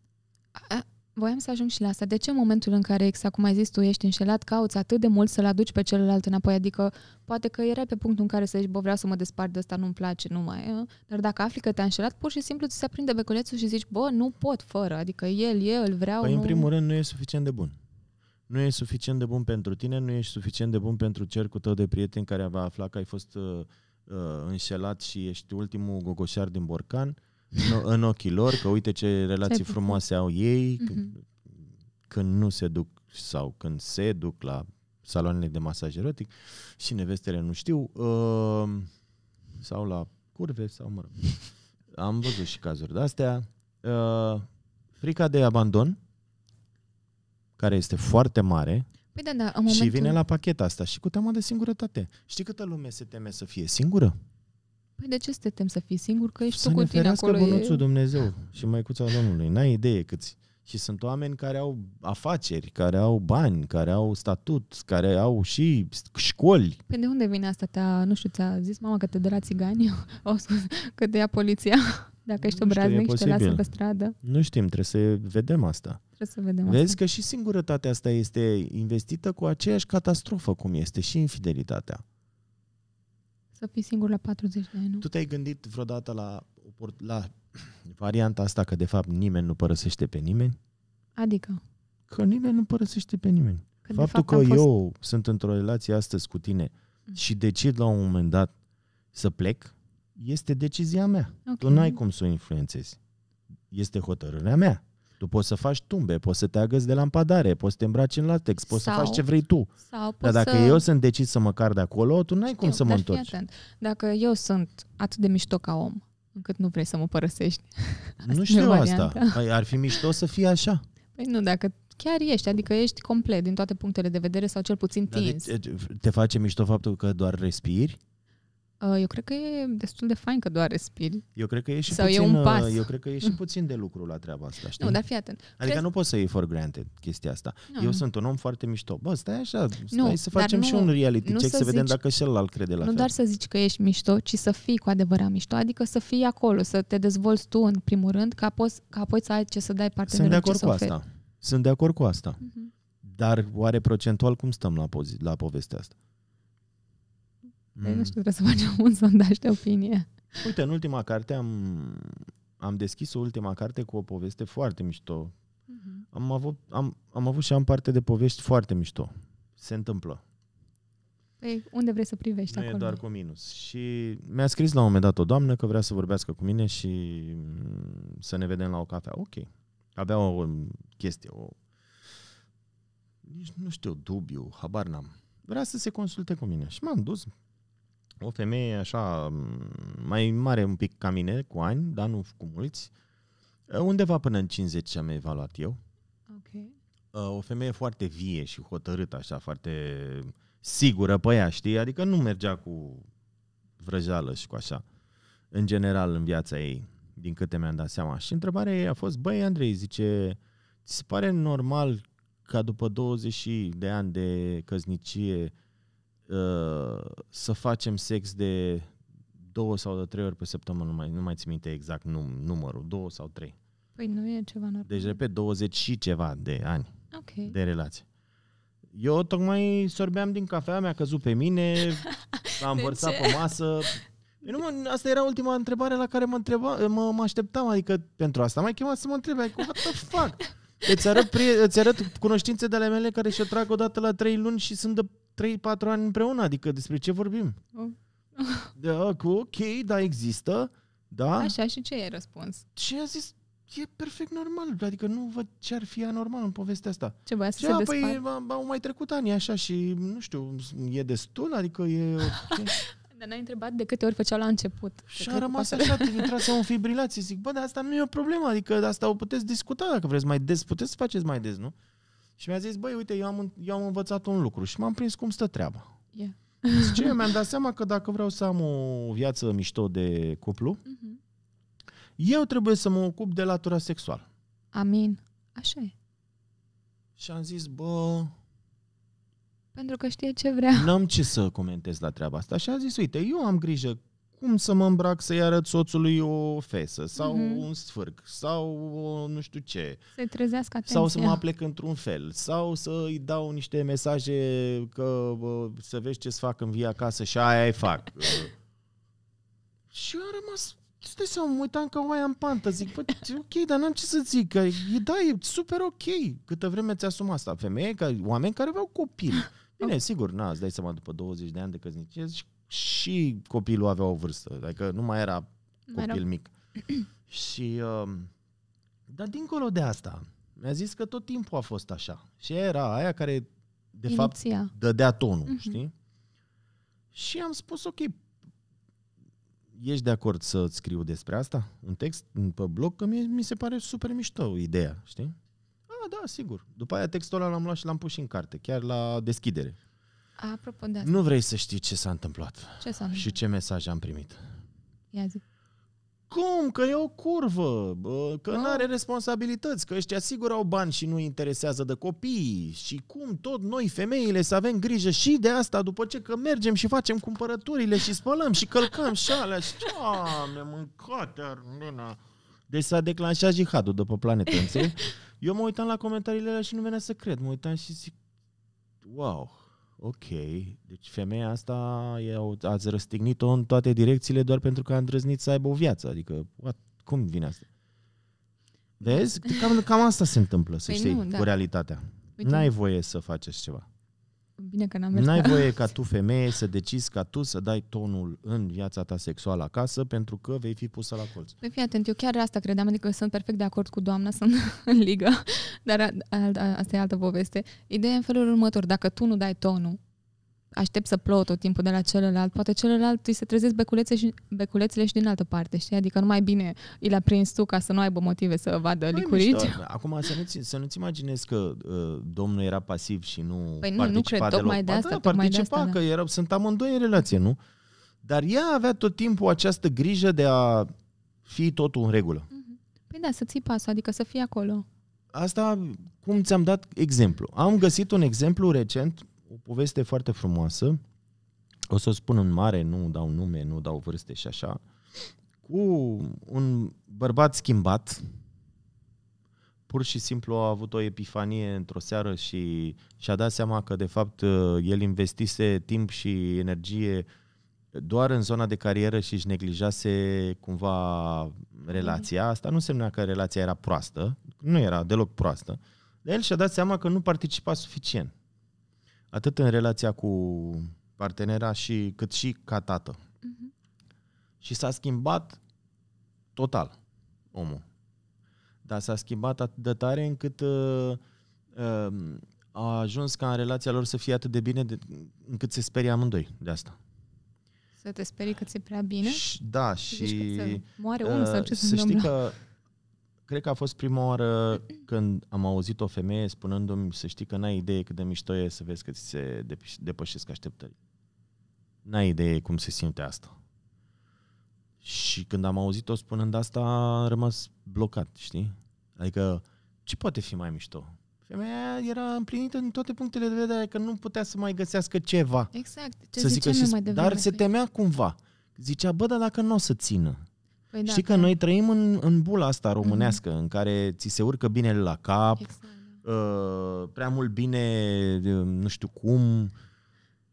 Speaker 1: A- Voiam să ajung și la asta. De ce în momentul în care, exact cum ai zis, tu ești înșelat, cauți atât de mult să-l aduci pe celălalt înapoi? Adică poate că erai pe punctul în care să zici, bă, vreau să mă despart de asta, nu-mi place, nu mai e. Ă? Dar dacă afli că te-a înșelat, pur și simplu ți se aprinde beculețul și zici, bă, nu pot fără, adică el el îl vreau. Păi, nu... în primul
Speaker 2: rând, nu e suficient de bun. Nu e suficient de bun pentru tine, nu ești suficient de bun pentru cercul tău de prieteni care va afla că ai fost uh, uh, înșelat și ești ultimul gogoșar din borcan. Uh, în, în ochii lor, că uite ce relații ce frumoase au ei, mm-hmm. când nu se duc sau când se duc la saloanele de masaj erotic și nevestele nu știu, uh, sau la curve, sau mă rog. Am văzut și cazuri de-astea. Uh, frica de abandon, care este foarte mare, păi da, da, în momentul... și vine la pacheta asta și cu teama de singurătate. Știi câtă lume se teme să fie singură?
Speaker 1: Păi de ce să te tem să fii singur? Că ești să tu cu tine acolo. Să bunuțul e...
Speaker 2: Dumnezeu și Măicuța Domnului. N-ai idee câți. Și sunt oameni care au afaceri, care au bani, care au statut, care au și școli. Pe
Speaker 1: păi de unde vine asta? Te-a, nu știu, ți-a zis mama că te dă la țigani? O [LAUGHS] spus că te ia poliția [LAUGHS] dacă ești obraznic și te lasă pe stradă.
Speaker 2: Nu știm, trebuie să vedem asta. Trebuie să vedem Vezi asta. că și singurătatea asta este investită cu aceeași catastrofă cum este și infidelitatea.
Speaker 1: Să fii singur la 40 de ani, nu? Tu
Speaker 2: te-ai gândit vreodată la, la [CLEARS THROAT] varianta asta că de fapt nimeni nu părăsește pe nimeni? Adică? Că nimeni nu părăsește pe nimeni. Că Faptul fapt că eu sunt într-o relație astăzi cu tine mm. și decid la un moment dat să plec, este decizia mea. Okay. Tu n-ai cum să o influențezi. Este hotărârea mea. Tu poți să faci tumbe, poți să te agăzi de lampadare, poți să te îmbraci în latex, poți sau, să faci ce vrei tu. Sau Dar dacă să... eu sunt decis să mă car de acolo, tu n-ai Știu, cum să mă întorci.
Speaker 1: Dacă eu sunt atât de mișto ca om, încât nu vrei să mă părăsești. [LAUGHS] asta nu știu asta.
Speaker 2: Păi, ar fi mișto să fie așa.
Speaker 1: Păi nu, dacă chiar ești, adică ești complet din toate punctele de vedere sau cel puțin tins.
Speaker 2: te face mișto faptul că doar respiri?
Speaker 1: Uh, eu cred că e destul de fain că doar respiri. Eu cred că e și, Sau puțin, e un uh, pas. Eu cred că e și mm.
Speaker 2: puțin de lucru la treaba asta, știi? Nu, dar fii atent. Adică Crezi... nu poți să iei for granted chestia asta. Nu. Eu sunt un om foarte mișto. Bă, stai așa, stai nu, să facem nu, și un reality check să, să vedem zici, dacă celălalt crede la nu fel. Nu doar să
Speaker 1: zici că ești mișto, ci să fii cu adevărat mișto, adică să fii acolo, să te dezvolți tu în primul rând, ca, poți, ca apoi să ai ce să dai partenerului Sunt de acord ce cu să asta.
Speaker 2: Sunt de acord cu asta. Uh-huh. Dar oare procentual cum stăm la, pozi- la povestea asta? Mm. Deci, nu
Speaker 1: știu, trebuie să facem un sondaj de opinie.
Speaker 2: Uite, în ultima carte am, am deschis o ultima carte cu o poveste foarte mișto. Mm-hmm. Am, avut, am, am avut și am parte de povești foarte mișto. Se întâmplă.
Speaker 1: Păi, unde vrei să privești nu acolo? e doar
Speaker 2: cu minus. Și mi-a scris la un moment dat o doamnă că vrea să vorbească cu mine și mm, să ne vedem la o cafea. Ok. Avea o um, chestie, o... Nici nu știu, dubiu, habar n-am. Vrea să se consulte cu mine. Și m-am dus, o femeie așa mai mare un pic ca mine, cu ani, dar nu cu mulți, uh, undeva până în 50 am evaluat eu. Okay. Uh, o femeie foarte vie și hotărâtă, așa, foarte sigură pe ea, știi? Adică nu mergea cu vrăjeală și cu așa, în general, în viața ei, din câte mi-am dat seama. Și întrebarea ei a fost, băi, Andrei, zice, ți se pare normal ca după 20 de ani de căsnicie Uh, să facem sex de două sau de trei ori pe săptămână, nu mai, nu mai țin minte exact num, numărul, două sau trei.
Speaker 1: Păi nu e ceva normal.
Speaker 2: Deci, repet, 20 și ceva de ani okay. de relație. Eu tocmai sorbeam din cafea, mi-a căzut pe mine, [LAUGHS] am vărsat pe masă. nu mă, asta era ultima întrebare la care mă, întreba, mă, mă așteptam, adică pentru asta mai chemat să mă întrebe, adică, what the fuck? Îți arăt, pri- îți arăt cunoștințe de ale mele care și-o trag odată la trei luni și sunt de 3-4 ani împreună, adică despre ce vorbim? Oh. [LAUGHS] da, cu ok, da, există, da. Așa, și ce e răspuns? Și a zis, e perfect normal, adică nu văd ce ar fi anormal în povestea asta. Ce să și, se a, păi, au mai trecut ani așa și, nu știu, e destul, adică e... [LAUGHS]
Speaker 1: Dar n-ai întrebat de câte ori făceau la început. Și a rămas așa, [LAUGHS]
Speaker 2: intrați în fibrilație. Zic, bă, dar asta nu e o problemă, adică asta o puteți discuta dacă vreți mai des, puteți să faceți mai des, nu? Și mi-a zis, băi, uite, eu am, eu am învățat un lucru și m-am prins cum stă treaba. Yeah. Zice, eu mi-am dat seama că dacă vreau să am o viață mișto de cuplu, mm-hmm. eu trebuie să mă ocup de latura sexuală.
Speaker 1: Amin. Așa e.
Speaker 2: Și am zis, bă...
Speaker 1: Pentru că știe ce vrea.
Speaker 2: N-am ce să comentez la treaba asta. Și a zis, uite, eu am grijă cum să mă îmbrac să-i arăt soțului o fesă sau mm-hmm. un sfârg sau o nu știu ce.
Speaker 1: Să-i trezească atenția. Sau să mă
Speaker 2: aplec într-un fel sau să-i dau niște mesaje că bă, să vezi ce-ți fac în via acasă și aia îi fac. [LAUGHS] și eu am rămas Stai să mă uitam că o am pantă, zic, bă, ok, dar n-am ce să zic, că e, da, e super ok, câtă vreme ți asumi asta. Femeie, ca, oameni care aveau copil. [LAUGHS] Bine, sigur, na, îți dai seama după 20 de ani de căsnicie, zici, și copilul avea o vârstă, adică nu mai era copil mic. [CLEARS THROAT] și, uh, dar dincolo de asta, mi-a zis că tot timpul a fost așa. Și era aia care, de Iniția. fapt, dădea tonul, uh-huh. știi? Și am spus, ok, ești de acord să scriu despre asta? Un text pe blog? Că mie, mi se pare super mișto ideea, știi? Ah, da, sigur. După aia textul ăla l-am luat și l-am pus și în carte, chiar la deschidere.
Speaker 1: Apropo de asta. Nu
Speaker 2: vrei să știi ce s-a întâmplat. Ce s-a întâmplat? Și ce mesaj am primit. Ia zi. Cum? Că e o curvă, că ah. nu are responsabilități, că ăștia sigur au bani și nu interesează de copii și cum tot noi femeile să avem grijă și de asta după ce că mergem și facem cumpărăturile și spălăm și călcăm și alea și doamne, mâncate armâna. Deci s-a declanșat jihadul după planetă, [LAUGHS] Eu mă uitam la comentariile alea și nu venea să cred, mă uitam și zic, wow, Ok, deci femeia asta e, ați răstignit-o în toate direcțiile doar pentru că a îndrăznit să aibă o viață. Adică, what? cum vine asta? Vezi? Cam, cam asta se întâmplă, să păi știi, nu, da. cu realitatea. Uite. N-ai voie să faci ceva.
Speaker 1: Bine că n-am mers N-ai voie
Speaker 2: ca tu, femeie, să decizi ca tu să dai tonul în viața ta sexuală acasă pentru că vei fi pusă la colț.
Speaker 1: Păi fii atent, eu chiar asta credeam, adică sunt perfect de acord cu doamna, sunt [LAUGHS] în ligă, dar asta e altă poveste. Ideea e în felul următor, dacă tu nu dai tonul, aștept să plouă tot timpul de la celălalt, poate celălalt îi se trezesc beculețe și, beculețele și din altă parte, știi? Adică nu mai bine îl l-a prins tu ca să nu aibă motive să vadă Hai, păi, licurici. Mișto.
Speaker 2: Da. Acum să nu-ți, să nu-ți imaginezi că uh, domnul era pasiv și nu păi nu, nu cred, deloc. tocmai de da, asta. tocmai de asta, că da. erau, sunt amândoi în relație, nu? Dar ea avea tot timpul această grijă de a fi totul în regulă. Mhm.
Speaker 1: Păi da, să ții pasul, adică să fii acolo.
Speaker 2: Asta, cum ți-am dat exemplu. Am găsit un exemplu recent o poveste foarte frumoasă, o să o spun în mare, nu dau nume, nu dau vârste și așa, cu un bărbat schimbat, pur și simplu a avut o epifanie într-o seară și și-a dat seama că de fapt el investise timp și energie doar în zona de carieră și își neglijase cumva relația. Asta nu însemna că relația era proastă, nu era deloc proastă, dar el și-a dat seama că nu participa suficient atât în relația cu partenera și cât și ca tată. Uh-huh. Și s-a schimbat total omul. Dar s-a schimbat atât de tare încât uh, uh, a ajuns ca în relația lor să fie atât de bine de, încât se sperie amândoi de asta.
Speaker 1: Să te sperii că ți-e prea bine? Și, da, și... că moare unul uh, sau să știi
Speaker 2: că cred că a fost prima oară când am auzit o femeie spunându-mi să știi că n-ai idee cât de mișto e să vezi că ți se depășesc așteptările. N-ai idee cum se simte asta. Și când am auzit-o spunând asta, am rămas blocat, știi? Adică, ce poate fi mai mișto? Femeia era împlinită în toate punctele de vedere, că nu putea să mai găsească ceva. Exact. Ce să zică și, mai devreme, Dar se păi? temea cumva. Zicea, bă, dar dacă nu o să țină. Păi da, Știi da, că da. noi trăim în, în bula asta românească, mm-hmm. în care ți se urcă bine la cap, exact. Da. uh, prea mult bine, uh, nu știu cum,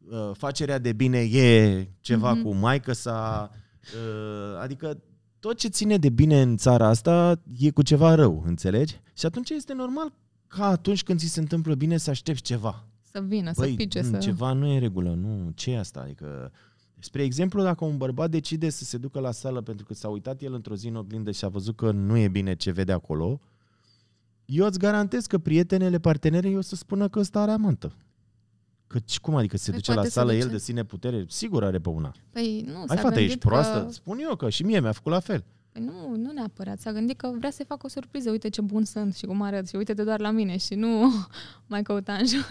Speaker 2: uh, facerea de bine e ceva mm-hmm. cu maică sa, uh, adică tot ce ține de bine în țara asta e cu ceva rău, înțelegi? Și atunci este normal ca atunci când ți se întâmplă bine să aștepți ceva.
Speaker 1: Să vină, Băi, să pice, mm, să... ceva
Speaker 2: nu e în regulă, nu, ce e asta? Adică uh, Spre exemplu, dacă un bărbat decide să se ducă la sală pentru că s-a uitat el într-o zi în oglindă și a văzut că nu e bine ce vede acolo, eu îți garantez că prietenele, partenerii o să spună că ăsta are amantă. Că cum adică se păi duce la sală duce. el de sine putere? Sigur are pe una.
Speaker 1: Păi nu, Hai, fata, ești proastă? Spun
Speaker 2: eu că și mie mi-a făcut la fel.
Speaker 1: Păi nu, nu neapărat. S-a gândit că vrea să-i facă o surpriză. Uite ce bun sunt și cum arăt și uite-te doar la mine și nu [LAUGHS] mai căuta în jur.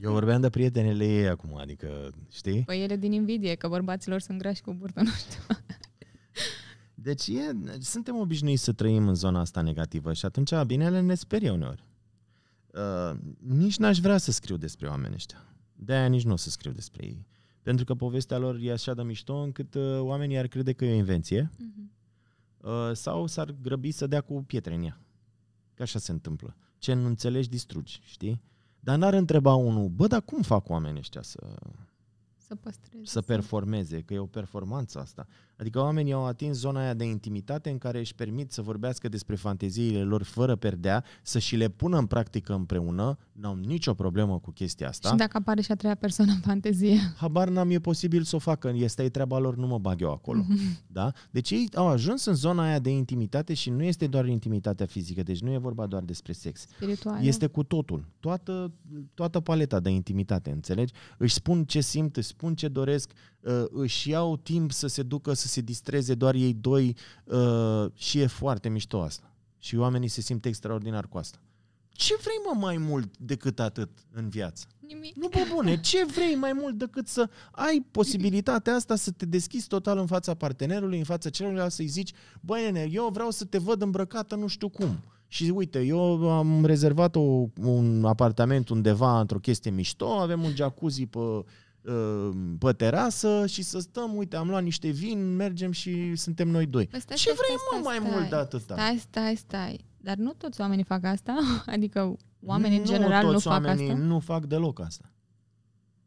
Speaker 2: Eu vorbeam de prietenele ei acum, adică, știi?
Speaker 1: Păi ele din invidie, că bărbaților sunt grași cu burtă, nu știu.
Speaker 2: Deci e, suntem obișnuiți să trăim în zona asta negativă și atunci binele ne sperie uneori. Uh, nici n-aș vrea să scriu despre oameni ăștia. De-aia nici nu o să scriu despre ei. Pentru că povestea lor e așa de mișto încât uh, oamenii ar crede că e o invenție. Uh-huh Uh, sau s-ar grăbi să dea cu pietre în ea. Că așa se întâmplă. Ce nu înțelegi, distrugi, știi? Dar n-ar întreba unul, bă, dar cum fac oamenii ăștia să...
Speaker 1: Să păstreze.
Speaker 2: Să performeze, că e o performanță asta. Adică oamenii au atins zona aia de intimitate în care își permit să vorbească despre fanteziile lor fără perdea, să și le pună în practică împreună, n-au nicio problemă cu chestia asta. Și dacă
Speaker 1: apare și a treia persoană în fantezie?
Speaker 2: Habar n-am, e posibil să o facă, este e treaba lor, nu mă bag eu acolo. Mm-hmm. [LAUGHS] Da? Deci ei au ajuns în zona aia de intimitate și nu este doar intimitatea fizică, deci nu e vorba doar despre sex. Spirituală. Este cu totul, toată, toată paleta de intimitate, înțelegi? Își spun ce simt, își spun ce doresc, Uh, își iau timp să se ducă să se distreze doar ei doi uh, și e foarte mișto asta. Și oamenii se simt extraordinar cu asta. Ce vrei, mă, mai mult decât atât în viață? Nimic. Nu, pe bune, [LAUGHS] ce vrei mai mult decât să ai posibilitatea asta să te deschizi total în fața partenerului, în fața celuilalt, să-i zici, băi, nene, eu vreau să te văd îmbrăcată nu știu cum. Și uite, eu am rezervat o, un apartament undeva într-o chestie mișto, avem un jacuzzi pe Uh, pe terasă și să stăm, uite, am luat niște vin, mergem și suntem noi doi. Stai, stai,
Speaker 1: Ce vrei, stai, mă, mai stai, mult de atâta? Stai, stai, stai. Dar nu toți oamenii fac asta? [LAUGHS] Adică oamenii nu în general nu fac asta?
Speaker 2: nu fac deloc asta.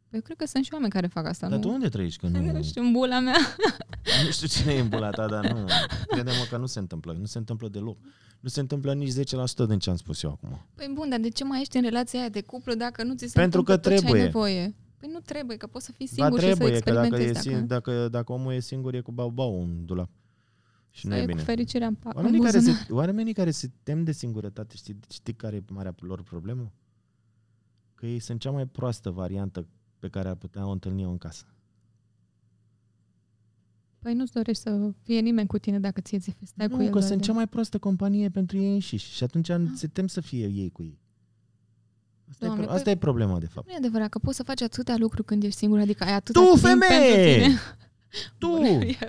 Speaker 1: Eu cred că sunt și oameni care fac asta. Dar nu? tu unde
Speaker 2: trăiești? Că nu... [LAUGHS] nu știu, în bula mea. [LAUGHS] Nu știu cine e în bula ta, dar nu. credem că nu se întâmplă. Nu se întâmplă deloc. Nu se întâmplă nici 10% din ce am spus eu acum.
Speaker 1: Păi bun, dar de ce mai ești în relația aia de cuplu dacă nu ți se Pentru că trebuie. ce ai nevoie? Păi nu trebuie, că poți să fii singur ba, trebuie, și să experimentezi. dacă, e,
Speaker 2: dacă, dacă, dacă omul e singur, e cu bau-bau în dulap. Și nu e bine. cu fericirea în, pa- oamenii în care se, oamenii care se tem de singurătate, știi, știi care e marea lor problemă? Că ei sunt cea mai proastă variantă pe care ar putea o întâlni eu în casă.
Speaker 1: Păi nu-ți dorești să fie nimeni cu tine dacă ție ți stai nu, cu el. Nu, că sunt de... cea mai
Speaker 2: proastă companie pentru ei înșiși și atunci ah. se tem să fie ei cu ei. Asta, Doamne, e, pro- păi asta e problema, de fapt.
Speaker 1: Nu e adevărat că poți să faci atâtea lucruri când ești singur, adică ai atâta Tu, femeie!
Speaker 2: Tu! femeie! [LAUGHS] Tu!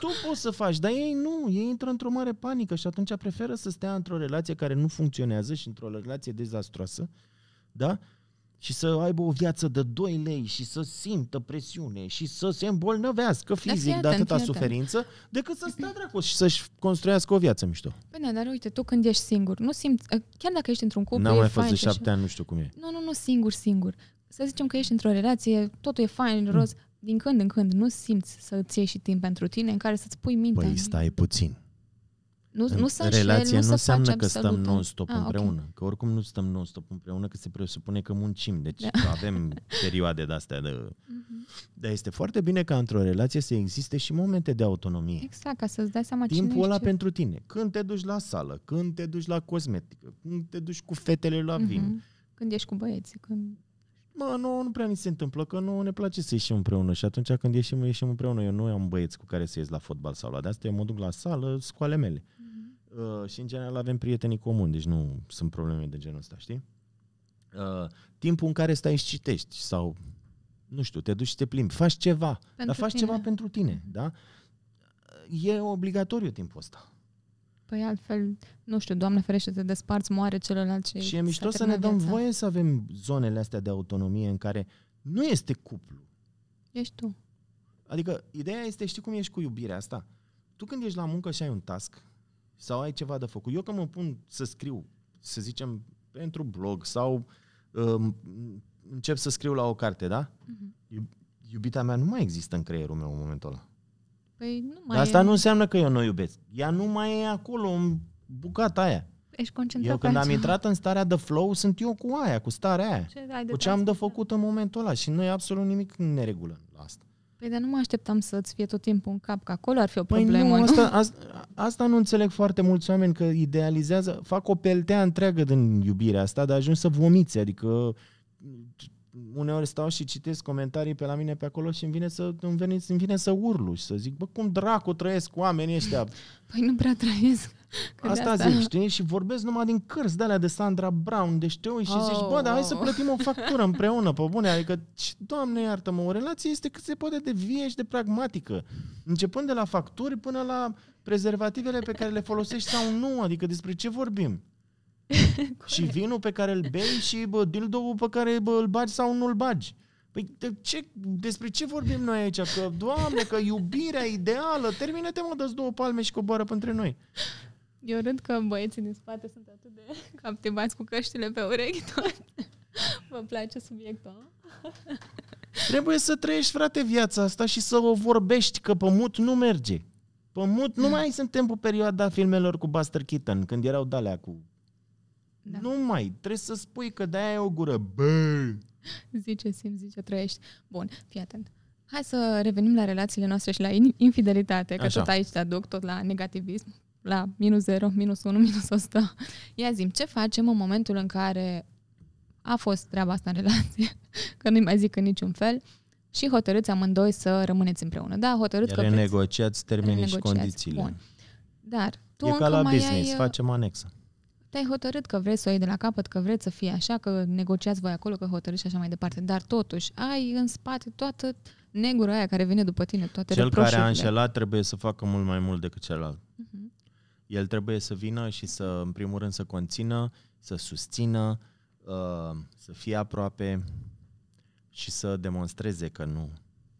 Speaker 2: Tu poți să faci, dar ei nu, ei intră într-o mare panică și atunci preferă să stea într-o relație care nu funcționează și într-o relație dezastroasă, da? și să aibă o viață de 2 lei și să simtă presiune și să se îmbolnăvească fizic de atâta suferință, decât să stea dracu și să-și construiască o viață mișto.
Speaker 1: Bine, păi da, dar uite, tu când ești singur, nu simți, ă, chiar dacă ești într-un cuplu, N-am mai fost de șapte ani, nu știu cum e. Nu, nu, nu, singur, singur. Să zicem că ești într-o relație, totul e fain, roz, mm. din când în când nu simți să-ți iei și timp pentru tine în care să-ți pui mintea. Păi stai
Speaker 2: puțin nu, nu sunt relație nu, nu înseamnă că stăm non-stop ah, împreună. Okay. Că oricum nu stăm non-stop împreună, că se presupune că muncim. Deci da. [LAUGHS] avem perioade de-astea de... Mm-hmm. Dar este foarte bine ca într-o relație să existe și momente de autonomie.
Speaker 1: Exact, ca să-ți dai seama Timpul cine ăla ce... pentru
Speaker 2: tine. Când te duci la sală, când te duci la cosmetică, când te duci cu fetele la vin.
Speaker 1: Mm-hmm. Când ești cu băieții, când...
Speaker 2: Mă, nu, nu prea ni se întâmplă, că nu ne place să ieșim împreună și atunci când ieșim, ieșim împreună. Eu nu am băieți cu care să ies la fotbal sau la de-asta, eu mă duc la sală, scoale mele. Mm-hmm. Uh, și în general avem prietenii comuni, deci nu sunt probleme de genul ăsta, știi? Uh, timpul în care stai și citești sau, nu știu, te duci și te plimbi, faci ceva, pentru dar faci tine. ceva pentru tine, da? E obligatoriu timpul ăsta.
Speaker 1: Păi altfel, nu știu, Doamne ferește, te desparți, moare celălalt și... Și e mișto să ne dăm viața.
Speaker 2: voie să avem zonele astea de autonomie în care nu este cuplu. Ești tu. Adică, ideea este, știi cum ești cu iubirea asta? Tu când ești la muncă și ai un task sau ai ceva de făcut, eu că mă pun să scriu, să zicem, pentru blog sau um, încep să scriu la o carte, da? Uh-huh. Iubita mea nu mai există în creierul meu în momentul ăla. Păi nu mai Dar asta e... nu înseamnă că eu nu o iubesc. Ea nu mai e acolo, în bucata aia. Ești concentrat eu când am intrat în starea de flow, sunt eu cu aia, cu starea aia. Ce cu ce am de da. făcut în momentul ăla și nu e absolut nimic în neregulă la asta.
Speaker 1: Păi dar nu mă așteptam să-ți fie tot timpul în cap, că acolo ar fi o păi problemă. Păi nu, nu? Asta,
Speaker 2: asta, asta nu înțeleg foarte mulți oameni, că idealizează, fac o peltea întreagă din iubirea asta, dar ajungi să vomiți, adică uneori stau și citesc comentarii pe la mine pe acolo și îmi vine să, îmi vine, îmi vine să urlu și să zic, bă, cum dracu trăiesc cu oamenii ăștia? Păi nu prea trăiesc. asta, asta zic, știi? Și vorbesc numai din cărți de alea de Sandra Brown, de deci și oh, zici, bă, dar hai să oh. plătim o [LAUGHS] factură împreună, pe bune, adică, doamne iartă-mă, o relație este cât se poate de vie și de pragmatică. Începând de la facturi până la prezervativele pe care le folosești sau nu, adică despre ce vorbim. [LAUGHS] și vinul pe care îl bei și bă, dildo-ul pe care bă, îl bagi sau nu-l bagi. Păi de ce, despre ce vorbim noi aici? Că, doamne, că iubirea ideală, termină-te mă, dă două palme și coboară între noi. Eu râd că băieții din spate sunt atât de
Speaker 1: [LAUGHS] captivați cu căștile pe urechi tot. Vă [LAUGHS] place subiectul
Speaker 2: Trebuie să trăiești, frate, viața asta și să o vorbești, că mut nu merge. mut, nu mai suntem pe perioada filmelor cu Buster Keaton, când erau dalea cu da. Nu mai, trebuie să spui că de-aia e o gură. Bă!
Speaker 1: Zice, simt, zice, trăiești. Bun, fii atent. Hai să revenim la relațiile noastre și la infidelitate, că Așa. tot aici te aduc, tot la negativism, la minus 0, minus 1, [LAUGHS] minus 100. Ia zim, ce facem în momentul în care a fost treaba asta în relație, [LAUGHS] că nu-i mai zic în niciun fel, și hotărâți amândoi să rămâneți împreună. Da, hotărâți că
Speaker 2: renegociați termenii și condițiile. Bun.
Speaker 1: Dar tu e ca la business, ai... Uh, facem anexă te-ai hotărât că vrei să o iei de la capăt, că vrei să fie așa, că negociați voi acolo, că hotărâți și așa mai departe, dar totuși ai în spate toată negura aia care vine după tine, toate Cel care a înșelat
Speaker 2: trebuie să facă mult mai mult decât celălalt. Uh-huh. El trebuie să vină și să, în primul rând, să conțină, să susțină, uh, să fie aproape și să demonstreze că nu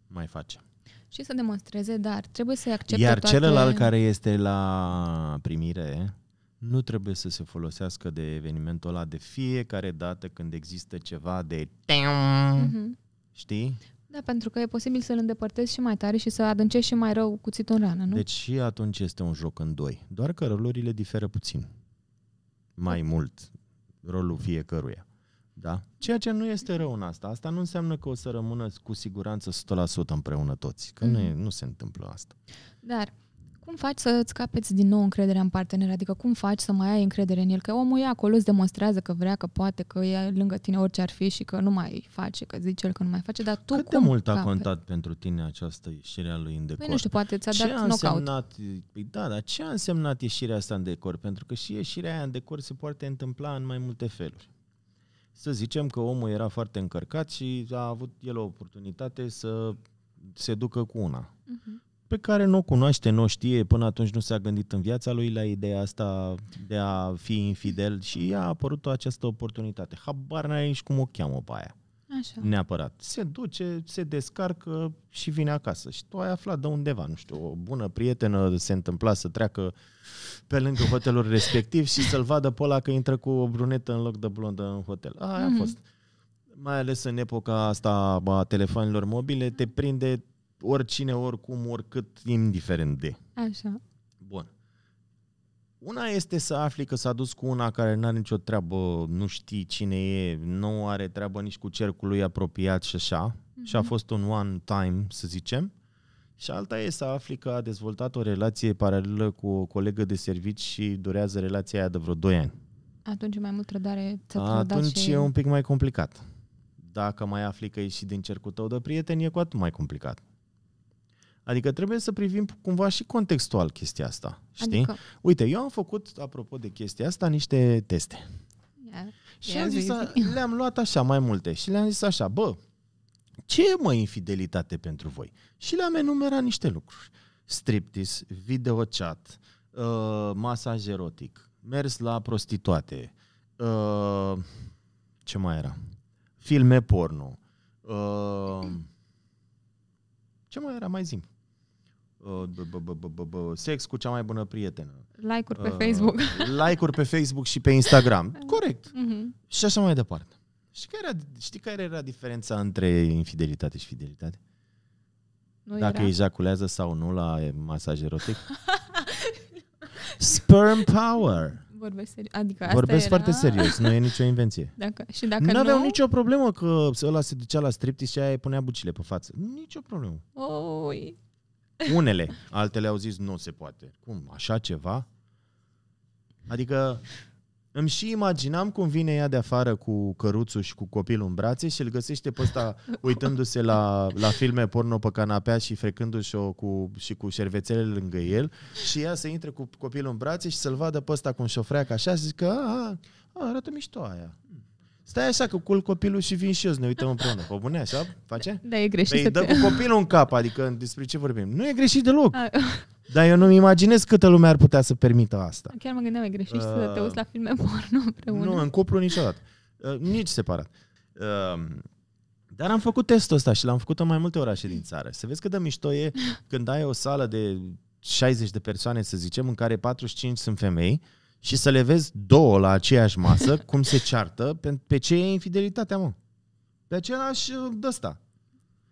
Speaker 2: mai face.
Speaker 1: Și să demonstreze, dar trebuie să accepte Iar toate... celălalt care
Speaker 2: este la primire, nu trebuie să se folosească de evenimentul ăla de fiecare dată când există ceva de... Mm-hmm. Știi?
Speaker 1: Da, pentru că e posibil să-l îndepărtezi și mai tare și să adâncești și mai rău cuțitul în rană, nu? Deci
Speaker 2: și atunci este un joc în doi. Doar că rolurile diferă puțin. Mai mult. Rolul fiecăruia. Da? Ceea ce nu este rău în asta. Asta nu înseamnă că o să rămână cu siguranță 100% împreună toți. Că mm-hmm. nu, e, mhm. nu se întâmplă asta.
Speaker 1: Dar cum faci să îți capeți din nou încrederea în partener? Adică cum faci să mai ai încredere în el? Că omul e acolo, îți demonstrează că vrea, că poate, că e lângă tine orice ar fi și că nu mai face, că zice el că nu mai face, dar tu Cât cum de mult capet? a contat
Speaker 2: pentru tine această ieșire a lui în decor? Păi nu știu, poate ți-a ce dat a knockout. Însemnat, păi da, dar ce a însemnat ieșirea asta în decor? Pentru că și ieșirea aia în decor se poate întâmpla în mai multe feluri. Să zicem că omul era foarte încărcat și a avut el o oportunitate să se ducă cu una. Uh-huh pe care nu o cunoaște, nu o știe, până atunci nu s-a gândit în viața lui la ideea asta de a fi infidel și a apărut o această oportunitate. Habar n-ai nici cum o cheamă pe aia. Așa. Neapărat. Se duce, se descarcă și vine acasă. Și tu ai aflat de undeva, nu știu, o bună prietenă se întâmpla să treacă pe lângă hotelul [LAUGHS] respectiv și să-l vadă pe ăla că intră cu o brunetă în loc de blondă în hotel. Aia mm-hmm. a mhm. fost. Mai ales în epoca asta a telefonilor mobile, te prinde oricine, oricum, oricât, indiferent de. Așa. Bun. Una este să afli că s-a dus cu una care nu are nicio treabă, nu știi cine e, nu are treabă nici cu cercul lui apropiat și așa, mm-hmm. și a fost un one time, să zicem, și alta e să afli că a dezvoltat o relație paralelă cu o colegă de servici și durează relația aia de vreo 2 ani.
Speaker 1: Atunci e mai mult trădare Atunci și... e un
Speaker 2: pic mai complicat. Dacă mai afli că e și din cercul tău de prieteni, e cu atât mai complicat. Adică trebuie să privim cumva și contextual chestia asta. Știi? Adică... Uite, eu am făcut, apropo de chestia asta, niște teste. Yeah. Și yeah, am zis, le-am luat așa mai multe și le-am zis așa, bă, ce e mă infidelitate pentru voi? Și le-am enumerat niște lucruri. video chat, uh, masaj erotic, mers la prostituate, uh, ce mai era? Filme porno. Uh, ce mai era? Mai zim. Uh, sex cu cea mai bună prietenă. Like-uri pe uh, Facebook. [LAUGHS] Like-uri pe Facebook și pe Instagram. [LAUGHS] Corect. Mhm. Și așa mai departe. Știi care, era, știi care era diferența între infidelitate și fidelitate? Nu Dacă era. ejaculează sau nu la masaj erotic? [LAUGHS] Sperm power!
Speaker 1: Vorbesc serios. Adică Vorbesc era... foarte serios, nu e nicio invenție. Dacă, și dacă nu aveau nicio
Speaker 2: problemă că ăla se ducea la striptease și aia îi punea bucile pe față. Nicio problemă. Oi. Unele. Altele au zis, nu se poate. Cum, așa ceva? Adică îmi și imaginam cum vine ea de afară cu căruțul și cu copilul în brațe și îl găsește pe ăsta uitându-se la, la filme porno pe canapea și frecându-și cu, și cu șervețele lângă el și ea să intre cu copilul în brațe și să-l vadă pe ăsta cu un șofreac așa și zică, a, a, arată mișto aia. Stai așa că cul copilul și vin și eu să ne uităm împreună. Pe bune, așa face? Da, e greșit. Păi dă cu copilul în cap, adică despre ce vorbim. Nu e greșit deloc. A... [LAUGHS] Dar eu nu-mi imaginez câtă lume ar putea să permită asta.
Speaker 1: Chiar mă gândeam, e greșit uh... să te uh, uiți la filme porno [LAUGHS] împreună. Nu, în
Speaker 2: cuplu niciodată. Uh, nici separat. Uh, dar am făcut testul ăsta și l-am făcut în mai multe orașe din țară. Să vezi cât de mișto e [LAUGHS] când ai o sală de 60 de persoane, să zicem, în care 45 sunt femei, uh, și să le vezi două la aceeași masă, [LAUGHS] cum se ceartă, pe, pe ce e infidelitatea, mă. Pe același uh, dăsta.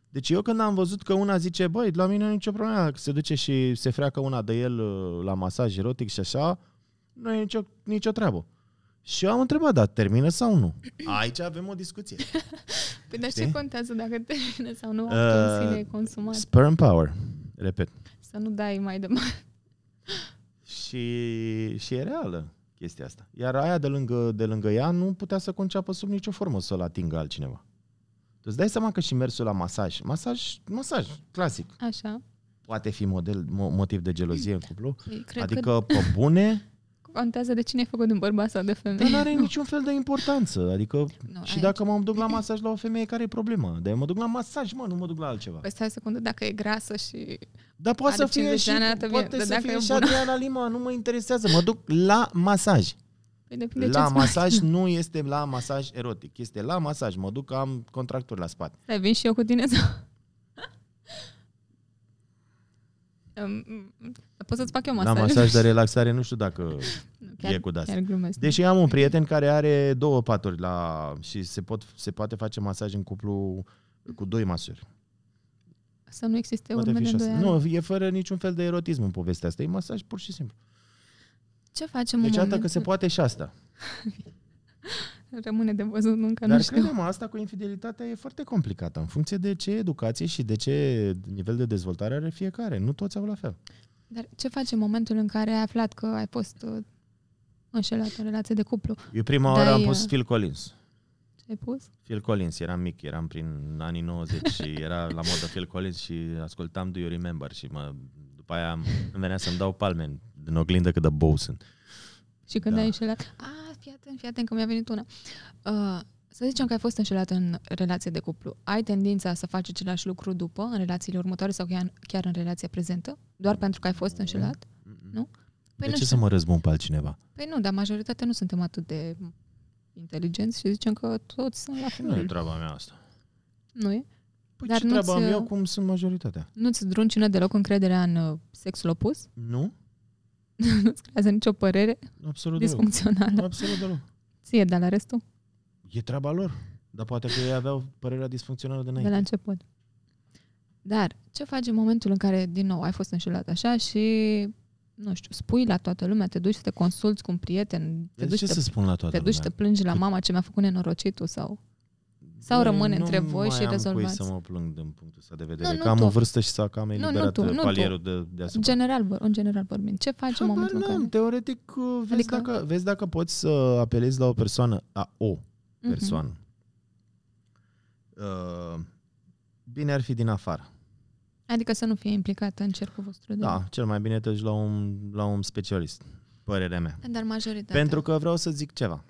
Speaker 2: Deci eu când am văzut că una zice, băi, la mine nu nicio problemă, că se duce și se freacă una de el uh, la masaj erotic și așa, nu e nicio, nicio treabă. Și eu am întrebat, dar termină sau nu? Aici avem o discuție.
Speaker 1: [LAUGHS] păi dar ce contează dacă termină sau nu? uh, sine consumat. Sperm
Speaker 2: power, repet.
Speaker 1: Să nu dai mai departe. [LAUGHS]
Speaker 2: Și, și e reală chestia asta. Iar aia de lângă, de lângă ea nu putea să conceapă sub nicio formă să-l atingă altcineva. Tu îți dai seama că și mersul la masaj, masaj, masaj, clasic. Așa. Poate fi model, motiv de gelozie în păi, cuplu. Cred adică că... pe bune,
Speaker 1: contează de cine ai făcut din bărbat sau de femeie. Dar [LAUGHS] nu are niciun
Speaker 2: fel de importanță. Adică nu, și dacă mă duc la masaj la o femeie, care e problema? De mă duc la masaj, mă, nu mă duc la altceva.
Speaker 1: Păi stai secundă, dacă e grasă
Speaker 2: și Dar poate să fie și, ani, poate să fie și Adriana Lima, nu mă interesează. Mă duc la masaj. Păi la masaj mai... nu este la masaj erotic, este la masaj. Mă duc, am contracturi la spate.
Speaker 1: Dar vin și eu cu tine sau... Um, Pot să-ți fac eu masaj. La masaj de [LAUGHS]
Speaker 2: relaxare nu știu dacă
Speaker 1: chiar, e cu das. Chiar Deși am
Speaker 2: un prieten care are două paturi la, și se, pot, se poate face masaj în cuplu cu doi masuri.
Speaker 1: Să nu existe poate urme de ani. Nu,
Speaker 2: e fără niciun fel de erotism în povestea asta. E masaj pur și simplu.
Speaker 1: Ce facem deci, în momentul... Deci, că se
Speaker 2: poate și asta. [LAUGHS]
Speaker 1: rămâne de văzut, încă Dar nu știu. credem
Speaker 2: asta cu infidelitatea e foarte complicată, în funcție de ce educație și de ce nivel de dezvoltare are fiecare. Nu toți au la fel.
Speaker 1: Dar ce faci în momentul în care ai aflat că ai fost uh, înșelat în relație de cuplu? Eu prima oară am pus uh, Phil Collins. Ce ai pus?
Speaker 2: Phil Collins, eram mic, eram prin anii 90 și [LAUGHS] era la modă Phil Collins și ascultam Do You Remember și mă, după aia îmi venea să-mi dau palme în oglindă cât de bou sunt.
Speaker 1: Și când da. ai înșelat? A, ah, fii atent, fii atent, că mi-a venit una. Uh, să zicem că ai fost înșelat în relație de cuplu. Ai tendința să faci același lucru după, în relațiile următoare sau chiar în relația prezentă? Doar pentru că ai fost înșelat? Nu? Păi de nu ce știu. să mă
Speaker 2: răzbun pe altcineva?
Speaker 1: Păi nu, dar majoritatea nu suntem atât de inteligenți și zicem că toți sunt la fel. Nu e
Speaker 2: treaba mea asta. Nu
Speaker 1: e? Păi dar ce treaba am eu uh, cum sunt majoritatea? Nu-ți druncină deloc încrederea în uh, sexul opus? Nu. [LAUGHS] nu-ți creează nicio părere
Speaker 2: Absolut disfuncțională.
Speaker 1: Deloc. Absolut deloc. Ție, dar la restul?
Speaker 2: E treaba lor. Dar poate că ei aveau părerea disfuncțională de înainte. De la
Speaker 1: început. Dar ce faci în momentul în care, din nou, ai fost înșelat așa și, nu știu, spui la toată lumea, te duci să te consulți cu un prieten, te de păi duci, ce te, să spun la toată te, duci te plângi la mama ce mi-a făcut nenorocitul sau... Sau rămâne nu între voi și rezolvați? Nu mai să mă
Speaker 2: plâng din punctul ăsta de vedere, nu, nu că am tu. o vârstă și s-a cam eliberat nu, nu tu, nu palierul tu. de, asupra.
Speaker 1: General, în general vorbim. Ce faci în momentul în care... Teoretic, uh, vezi, adică... dacă,
Speaker 2: vezi dacă poți să apelezi la o persoană, a o mhm. persoană. Mm-hmm. Uh, bine ar fi din afară.
Speaker 1: Adică să nu fie implicată în cercul vostru. De da,
Speaker 2: cel mai bine te duci la un, la un specialist, părerea mea.
Speaker 1: Dar majoritatea. Pentru că
Speaker 2: vreau să zic ceva.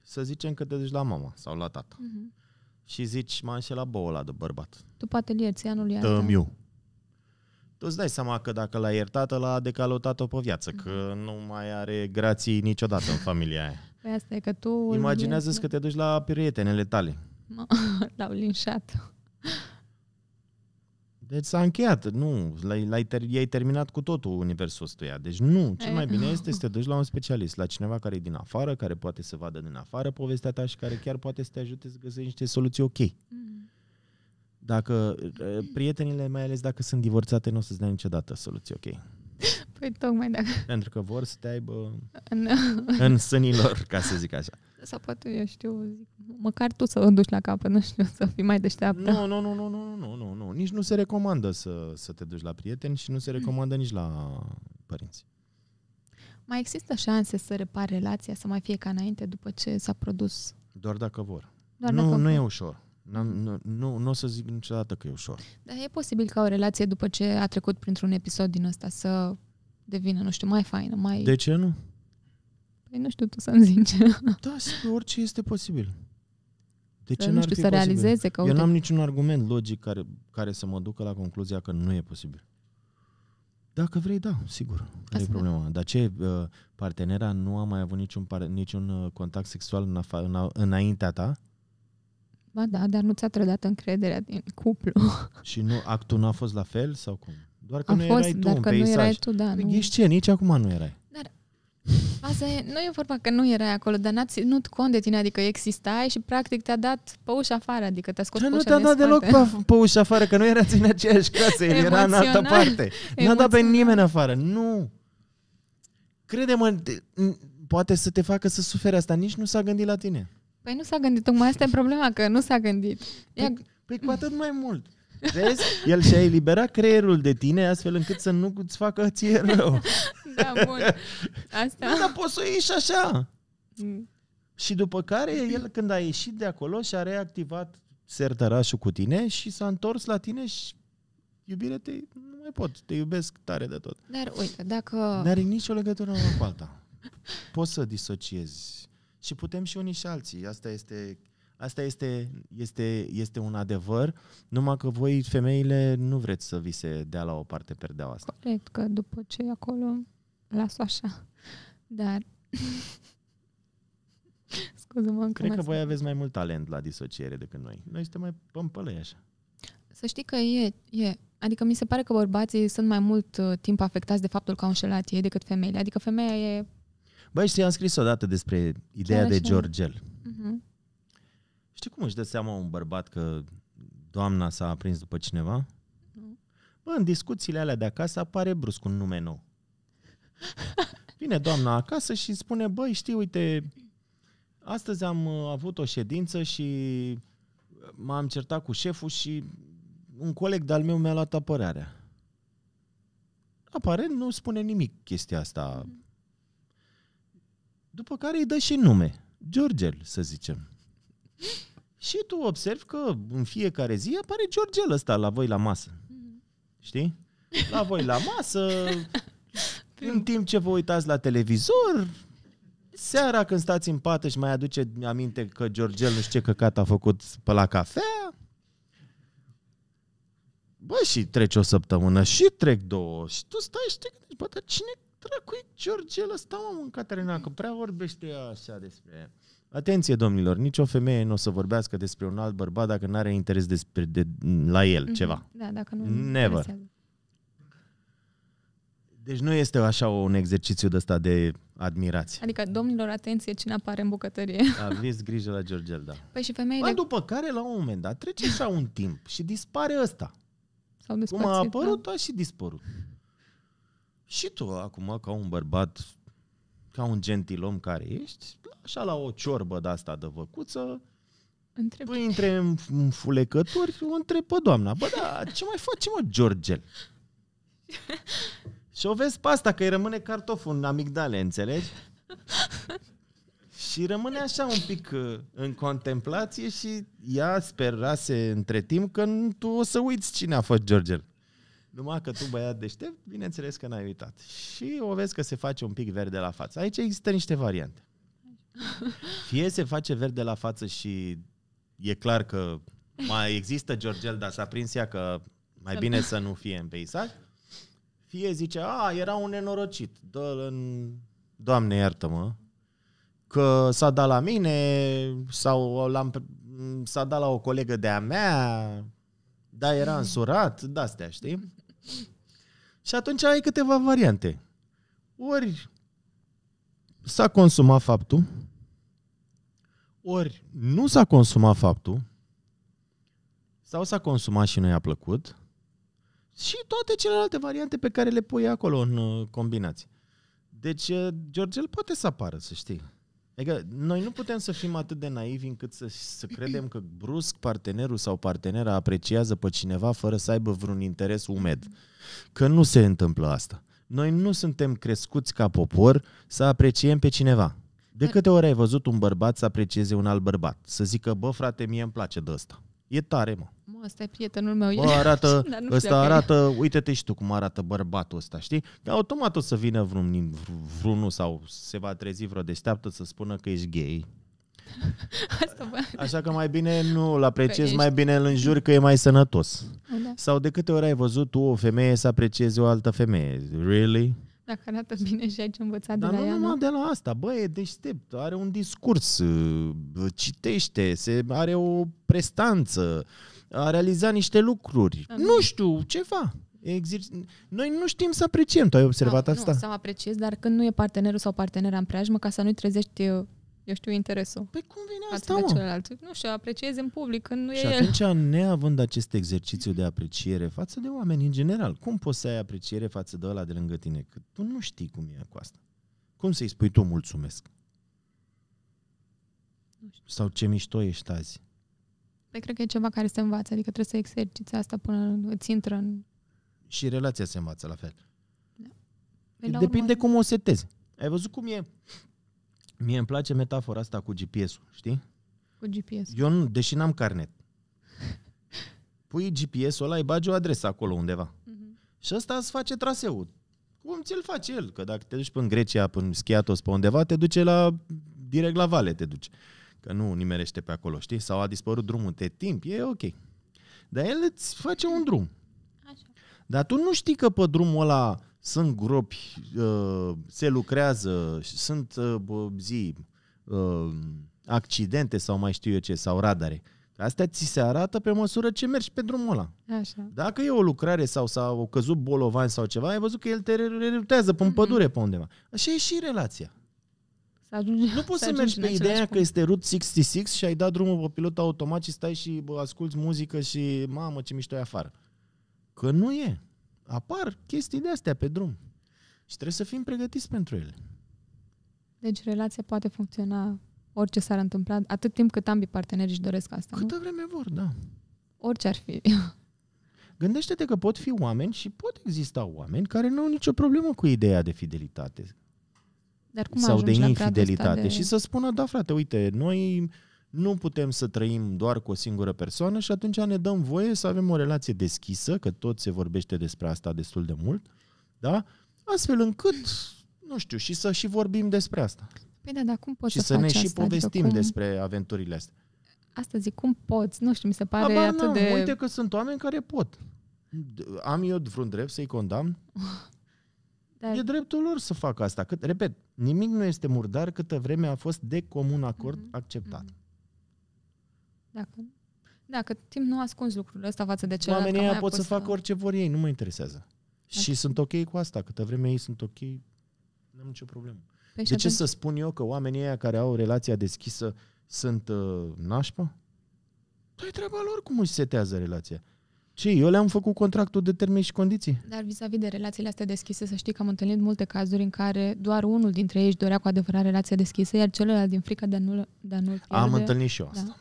Speaker 2: Să zicem că te duci la mama sau la tata. Mm-hmm și zici, m a la bouă ăla de bărbat.
Speaker 1: Tu poate îl ierți, anul i Tămiu.
Speaker 2: Tu îți dai seama că dacă l-a iertat, l-a decalotat-o pe viață, mm. că mhm. nu mai are grații niciodată în familia aia. [LAUGHS]
Speaker 1: Păi asta e că tu... Imaginează-ți că
Speaker 2: da. te duci la prietenele tale.
Speaker 1: [LAUGHS] L-au linșat.
Speaker 2: Deci s-a încheiat, nu, l-ai, l-ai ter- i-ai terminat cu totul universul ăstuia. Deci nu, ce mai bine este să te duci la un specialist, la cineva care e din afară, care poate să vadă din afară povestea ta și care chiar poate să te ajute să găsești niște soluții ok. Mm. Dacă prietenile, mai ales dacă sunt divorțate, nu o să-ți dea niciodată soluții ok.
Speaker 1: Păi tocmai dacă...
Speaker 2: Pentru că vor să te aibă no. în sânilor, ca să zic așa. Sau poate, eu știu, zic, măcar tu să duci la
Speaker 1: capăt, nu știu, să fii mai deșteaptă. Nu,
Speaker 2: nu, nu, nu, nu, nu, nu, nu. Nici nu se recomandă să, să te duci la prieteni și nu se recomandă nici la părinți.
Speaker 1: Mai există șanse să repar relația, să mai fie ca înainte după ce s-a produs?
Speaker 2: Doar dacă vor. Doar nu, dacă nu vor. e ușor. Nu, nu, nu, nu o să zic niciodată că e ușor.
Speaker 1: Dar e posibil ca o relație după ce a trecut printr-un episod din ăsta să devină, nu știu, mai faină, mai... De
Speaker 2: ce nu? Păi nu știu, tu să-mi zici. [LAUGHS] Da, sigur, orice este posibil. De ce nu știu, fi să posibil? realizeze că... Eu n-am niciun argument logic care, care să mă ducă la concluzia că nu e posibil. Dacă vrei, da, sigur. Nu e problema. Dar ce uh, partenera nu a mai avut niciun, niciun uh, contact sexual în afa, în, înaintea ta?
Speaker 1: Ba da, dar nu ți-a trădat încrederea din cuplu.
Speaker 2: [LAUGHS] Și nu, actul nu a fost la fel sau cum? Doar că a nu fost, erai tu dar că peisaj. nu erai tu, da. Păi nu. Ești ce? Nici acum nu erai.
Speaker 1: Asta e, nu e vorba că nu erai acolo, dar n-a ținut cont de tine, adică existai și practic te-a dat pe ușa afară, adică te-a scos da, pe Nu te-a dat deloc pe,
Speaker 2: pe ușa afară, că nu era în aceeași casă, el era în altă parte. N-a dat pe nimeni afară, nu. Crede-mă, poate să te facă să suferi asta, nici nu s-a gândit la tine.
Speaker 1: Păi nu s-a gândit, tocmai asta e problema, că nu s-a gândit. Păi Ia... Păi, păi cu atât mai mult.
Speaker 2: Vezi? El și-a eliberat creierul de tine astfel încât să nu îți facă ție rău. [LAUGHS] Da, bun. Asta... Dar poți să iei și așa. Mm. Și după care el când a ieșit de acolo și-a reactivat sertărașul cu tine și s-a întors la tine și iubire, te, nu mai pot, te iubesc tare de tot. Dar uite, dacă... Dar are nicio legătură una cu alta. Poți să disociezi. Și putem și unii și alții. Asta este Asta este, este, este un adevăr, numai că voi, femeile, nu vreți să vi se dea la o parte perdeaua asta.
Speaker 1: Corect, că după ce e acolo, las o așa. Dar... [LAUGHS] Scuze-mă, Cred că
Speaker 2: voi aveți mai mult talent la disociere decât noi. Noi suntem mai pămpălăi așa.
Speaker 1: Să știi că e, e. Adică mi se pare că bărbații sunt mai mult uh, timp afectați de faptul că au înșelat ei decât femeile. Adică femeia e...
Speaker 2: Băi, și am scris odată despre ideea Chiar de așa. Georgel. Uh-huh. Mhm. Știi cum își dă seama un bărbat că doamna s-a aprins după cineva? Bă, în discuțiile alea de acasă apare brusc un nume nou. Vine doamna acasă și spune, băi, știi, uite, astăzi am uh, avut o ședință și m-am certat cu șeful și un coleg de-al meu mi-a luat apărarea. Aparent nu spune nimic chestia asta. Mm. După care îi dă și nume. Georgel, să zicem. Și tu observi că în fiecare zi apare Georgel ăsta la voi la masă. Mm. Știi? La voi la masă, [LAUGHS] în timp ce vă uitați la televizor, seara când stați în pată și mai aduce aminte că Georgel nu știu ce căcat a făcut pe la cafea, bă, și trece o săptămână și trec două și tu stai și te gândești, bă, dar cine dracu e Georgel ăsta, mă, în Caterina, că prea vorbește așa despre Atenție, domnilor, nicio femeie nu o să vorbească despre un alt bărbat dacă nu are interes despre, de, la el mm-hmm. ceva. Da, dacă nu Never. Deci nu este așa un exercițiu de ăsta de admirație.
Speaker 1: Adică, domnilor, atenție cine apare în bucătărie. [LAUGHS]
Speaker 2: Aveți grijă la Georgel, da.
Speaker 1: Păi și femeile... Bă,
Speaker 2: după care, la un moment dat, trece așa un timp și dispare ăsta. Cum a apărut, da. a și dispărut. Și tu, acum, ca un bărbat ca un gentilom care ești, așa la o ciorbă de asta de văcuță, Întreb. Păi între în, fulecături, o întreb pe doamna, bă, da, ce mai faci, mă, Georgel? [LAUGHS] și o vezi pe asta, că îi rămâne cartoful în amigdale, înțelegi? și rămâne așa un pic uh, în contemplație și ea sperase între timp că tu o să uiți cine a fost Georgel. Numai că tu, băiat deștept, bineînțeles că n-ai uitat. Și o vezi că se face un pic verde la față. Aici există niște variante. Fie se face verde la față și e clar că mai există Georgel, dar s-a prins ea că mai bine să nu fie în peisaj. Fie zice, a, era un nenorocit, dă în... Doamne iartă-mă, că s-a dat la mine sau l-am, s-a dat la o colegă de-a mea, da, era însurat, da, astea, știi? Și atunci ai câteva variante. Ori s-a consumat faptul, ori nu s-a consumat faptul, sau s-a consumat și nu i-a plăcut, și toate celelalte variante pe care le pui acolo în uh, combinație. Deci, uh, el poate să apară, să știi. Adică noi nu putem să fim atât de naivi încât să, să credem că brusc partenerul sau partenera apreciază pe cineva fără să aibă vreun interes umed. Că nu se întâmplă asta. Noi nu suntem crescuți ca popor să apreciem pe cineva. De câte ori ai văzut un bărbat să aprecieze un alt bărbat? Să zică, bă frate, mie îmi place de ăsta. E tare, mă.
Speaker 1: Mă, ăsta e prietenul meu. Bă, arată, [LAUGHS] ăsta arată,
Speaker 2: uite-te și tu cum arată bărbatul ăsta, știi? Că automat o să vină vreun, vreunul sau se va trezi vreo deșteaptă să spună că ești gay. [LAUGHS] Asta bă. Așa că mai bine nu îl apreciez, ești... mai bine îl înjuri că e mai sănătos. Da. Sau de câte ori ai văzut tu o femeie să apreciezi o altă femeie? Really?
Speaker 1: Dacă arată bine și ai ce învățat Dar de la nu ea, numai nu? de
Speaker 2: la asta. Bă, e deștept, are un discurs, uh, citește, se are o prestanță, a realizat niște lucruri. Da, nu da. știu, ceva. Exist... Noi nu știm să apreciem. Tu ai observat da, asta? Nu, să
Speaker 1: apreciez, dar când nu e partenerul sau partenera în preajmă, ca să nu-i trezești uh, eu știu, interesul. Păi cum vine asta, mă? Celălalt. Nu știu, apreciez în public când nu și e atunci,
Speaker 2: neavând acest exercițiu de apreciere față de oameni în general, cum poți să ai apreciere față de ăla de lângă tine? Că tu nu știi cum e cu asta. Cum să-i spui tu mulțumesc? Nu știu. Sau ce mișto ești azi?
Speaker 1: Păi cred că e ceva care se învață, adică trebuie să exerciți asta până îți intră în...
Speaker 2: Și relația se învață la fel. Da. Păi, Depinde urmă... cum o setezi. Ai văzut cum e Mie îmi place metafora asta cu GPS-ul, știi? Cu GPS. Eu, nu, deși n-am carnet, pui GPS-ul ăla, îi bagi o adresă acolo undeva. Uh-huh. Și asta îți face traseul. Cum ți-l face el? Că dacă te duci până în Grecia, până Schiatos, pe undeva, te duce la, direct la vale, te duci. Că nu nimerește pe acolo, știi? Sau a dispărut drumul de timp, e ok. Dar el îți face un drum. Așa. Dar tu nu știi că pe drumul ăla sunt gropi, uh, se lucrează, sunt uh, zi, uh, accidente sau mai știu eu ce, sau radare. Astea ți se arată pe măsură ce mergi pe drumul ăla. Așa. Dacă e o lucrare sau s-a o căzut bolovan sau ceva, ai văzut că el te rerutează pe mm-hmm. pădure pe undeva. Așa e și relația.
Speaker 1: S-ajunge, nu poți să mergi pe ideea că
Speaker 2: este Route 66 și ai dat drumul pe pilot automat și stai și bă, asculti muzică și mamă ce mișto e afară. Că nu e apar chestii de astea pe drum. Și trebuie să fim pregătiți pentru ele. Deci
Speaker 1: relația poate funcționa orice s-ar întâmpla, atât timp cât ambii parteneri își doresc asta. Câtă
Speaker 2: nu? vreme vor, da. Orice ar fi. [LAUGHS] Gândește-te că pot fi oameni și pot exista oameni care nu au nicio problemă cu ideea de fidelitate.
Speaker 1: Dar cum sau de infidelitate. De... Și să
Speaker 2: spună, da frate, uite, noi nu putem să trăim doar cu o singură persoană și atunci ne dăm voie să avem o relație deschisă, că tot se vorbește despre asta destul de mult, da? astfel încât, nu știu, și să și vorbim despre asta.
Speaker 1: Păi da, dar cum poți și să, să ne asta? și adică povestim adică cum...
Speaker 2: despre aventurile astea. Asta
Speaker 1: zic, cum poți?
Speaker 2: Nu știu, mi se pare Aba, atât na, de... Uite că sunt oameni care pot. Am eu vreun drept să-i condamn? [LAUGHS] Dar... E dreptul lor să facă asta. Cât, repet, nimic nu este murdar câtă vreme a fost de comun acord mm-hmm. acceptat. Mm-hmm.
Speaker 1: Dacă, dacă timp nu ascunzi lucrurile ăsta față de celălalt. Oamenii aia pot să, să facă
Speaker 2: orice vor ei, nu mă interesează. Dacă Și sunt ok cu asta, câtă vreme ei sunt ok, nu am nicio problemă. Păi de ce atunci... să spun eu că oamenii aia care au relația deschisă sunt uh, nașpa? Păi treaba lor cum își setează relația. Ce, eu le-am făcut contractul de termeni și condiții. Dar vis-a-vis
Speaker 1: de relațiile astea deschise, să știi că am întâlnit multe cazuri în care doar unul dintre ei își dorea cu adevărat relația deschisă, iar celălalt din frica de a nu, de a nu pierde... Am întâlnit și eu asta. Da?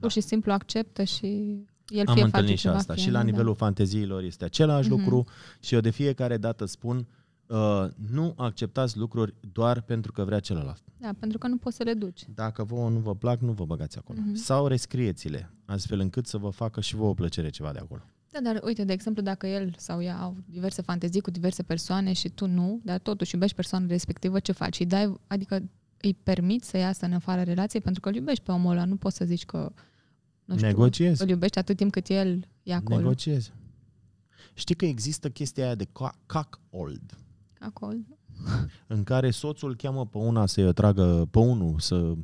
Speaker 1: Da. pur și simplu acceptă și el Am fie întâlnit și asta. Fie, și la da. nivelul
Speaker 2: da. fanteziilor este același mm-hmm. lucru și eu de fiecare dată spun uh, nu acceptați lucruri doar pentru că vrea celălalt.
Speaker 1: Da, pentru că nu poți să le duci.
Speaker 2: Dacă vouă nu vă plac, nu vă băgați acolo. Mm-hmm. Sau rescrieți-le, astfel încât să vă facă și vouă plăcere ceva de acolo.
Speaker 1: Da, dar uite, de exemplu, dacă el sau ea au diverse fantezii cu diverse persoane și tu nu, dar totuși iubești persoana respectivă, ce faci? Îi dai, adică îi permiți să iasă în afara relației pentru că îl iubești pe omul ăla, nu poți să zici că
Speaker 2: nu știu, Negociez. Îl
Speaker 1: iubești atât timp cât el e acolo.
Speaker 2: Negociez. Știi că există chestia aia de Cock old. [LAUGHS] în care soțul cheamă pe una să-i o tragă, pe unul să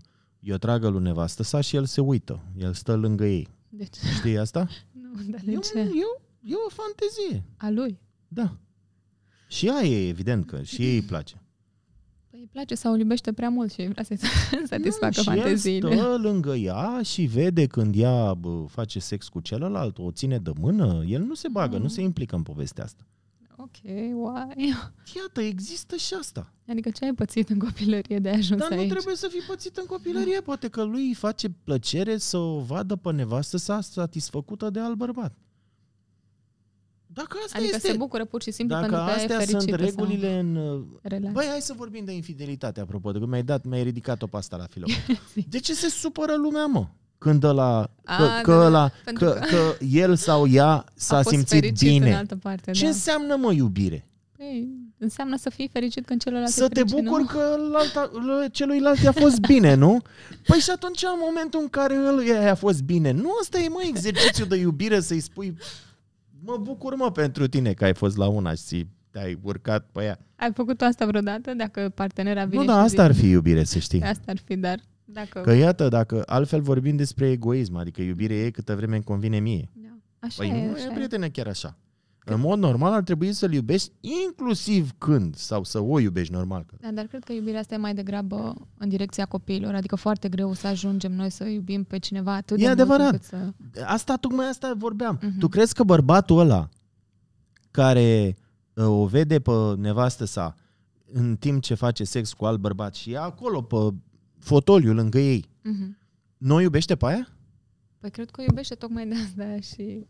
Speaker 2: i o tragă lui nevastă sa și el se uită. El stă lângă ei. De ce? Știi asta? [LAUGHS] nu, dar de eu, ce? Eu, E o fantezie. A lui? Da. Și ea e, evident că și [LAUGHS] ei îi place
Speaker 1: că păi îi place sau îl iubește prea mult și vrea să-i [LAUGHS] satisfacă nu, fanteziile. Și stă
Speaker 2: lângă ea și vede când ea bă, face sex cu celălalt, o ține de mână, el nu se bagă, mm. nu se implică în povestea asta.
Speaker 1: Ok, why? [LAUGHS] Iată, există și asta. Adică ce ai pățit în copilărie de ajuns Dar nu aici? trebuie să fii pățit în copilărie,
Speaker 2: poate că lui îi face plăcere să o vadă pe nevastă sa satisfăcută de alt bărbat.
Speaker 1: Dacă asta adică este, se bucură pur și simplu dacă pentru că astea e sunt regulile sau...
Speaker 2: în... Uh, relax. Băi, hai să vorbim de infidelitate, apropo, de că mi-ai dat, mi-ai ridicat o asta la filo. [LAUGHS] de ce se supără lumea, mă? Când ăla, A, că, da, da ăla, da, că, că, că el sau ea [LAUGHS] s-a simțit bine. În altă parte, ce da. înseamnă, mă, iubire?
Speaker 1: Ei, păi, înseamnă să fii fericit când celălalt Să te bucur
Speaker 2: că celuilalt i-a fost bine, nu? Păi și atunci, în momentul în care el i-a fost bine, nu ăsta e, mă, exercițiu de iubire să-i spui Mă bucur, mă, pentru tine că ai fost la una și te-ai urcat pe ea.
Speaker 1: Ai făcut asta vreodată? Dacă partenera vine Nu, da, asta ar fi iubire, să știi. Asta ar fi, dar... Dacă... Că iată,
Speaker 2: dacă altfel vorbim despre egoism, adică iubirea e câtă vreme îmi convine mie. Da.
Speaker 1: Așa păi e, nu așa e, prietene,
Speaker 2: chiar așa. În mod normal ar trebui să-l iubești inclusiv când, sau să o iubești normal. Când.
Speaker 1: Da, dar cred că iubirea asta e mai degrabă în direcția copiilor, adică foarte greu să ajungem noi să iubim pe cineva atât e de adevărat. mult să...
Speaker 2: Asta, tocmai asta vorbeam. Uh-huh. Tu crezi că bărbatul ăla care ă, o vede pe nevastă sa în timp ce face sex cu alt bărbat și e acolo pe fotoliu lângă ei, uh-huh. nu o iubește pe aia?
Speaker 1: Păi cred că o iubește tocmai de asta și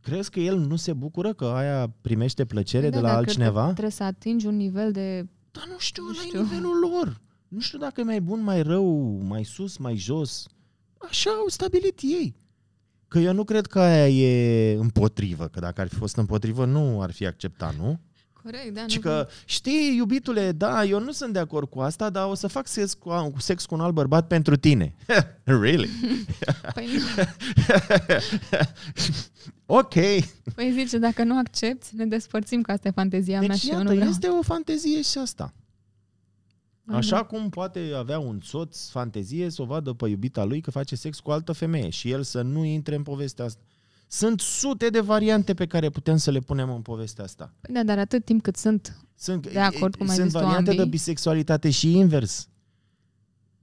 Speaker 2: Crezi că el nu se bucură că aia primește plăcere păi da, de la altcineva? Trebuie
Speaker 1: să atingi un nivel de... Dar nu știu, nu
Speaker 2: știu. nivelul lor. Nu știu dacă e mai bun, mai rău, mai sus, mai jos. Așa au stabilit ei. Că eu nu cred că aia e împotrivă, că dacă ar fi fost împotrivă nu ar fi acceptat, nu? Corect, da. Ci nu că, știi, iubitule, da, eu nu sunt de acord cu asta, dar o să fac sex cu, sex cu un alt bărbat pentru tine. [LAUGHS] really? [LAUGHS] păi nu. [LAUGHS] Ok.
Speaker 1: Păi zice, dacă nu accepti, ne despărțim, că asta e
Speaker 2: fantezia deci, mea și iată, eu nu vreau. este o fantezie și asta. Așa cum poate avea un soț fantezie să o vadă pe iubita lui că face sex cu altă femeie și el să nu intre în povestea asta. Sunt sute de variante pe care putem să le punem în povestea asta.
Speaker 1: Păi da, dar atât timp cât sunt, sunt de acord cum ai Sunt zis variante ambii, de
Speaker 2: bisexualitate și invers.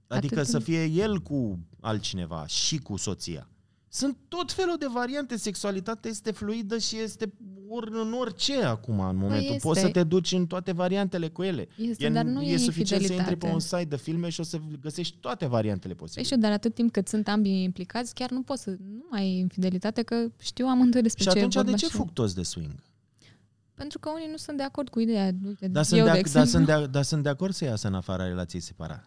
Speaker 1: Adică să fie
Speaker 2: el cu altcineva și cu soția. Sunt tot felul de variante. Sexualitatea este fluidă și este ori în orice acum, în păi momentul. Poți să te duci în toate variantele cu ele. Este, e, dar nu e, e suficient să intri pe un site de filme și o să găsești toate variantele posibile.
Speaker 1: Păi dar atât timp cât sunt ambii implicați, chiar nu poți să... Nu mai e infidelitate, că știu amândoi despre și ce atunci, de ce fug
Speaker 2: toți de swing?
Speaker 1: Pentru că unii nu sunt de acord cu ideea. dar, sunt de, de, dar, sunt
Speaker 2: de, dar sunt de acord să iasă în afara relației separate.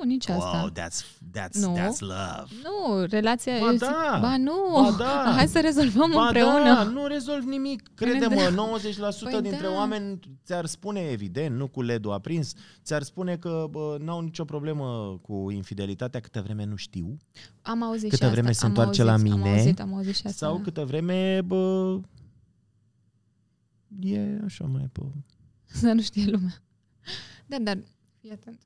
Speaker 2: Nu, nici wow, asta. Wow, that's, that's, nu. that's love.
Speaker 1: Nu, relația... Ba da! Zic, ba nu! Ba da. [LAUGHS] Hai să rezolvăm ba împreună. Da, nu
Speaker 2: rezolv nimic. Crede-mă, 90% ba păi dintre da. oameni ți-ar spune, evident, nu cu LED-ul aprins, ți-ar spune că bă, n-au nicio problemă cu infidelitatea câtă vreme nu știu. Am auzit câtă și vreme asta. se întoarce la mine. Am auzit, am auzit și asta. Sau da. câtă vreme... Bă, e așa mai pe...
Speaker 1: [LAUGHS] Să nu știe lumea. Da, dar fii atent.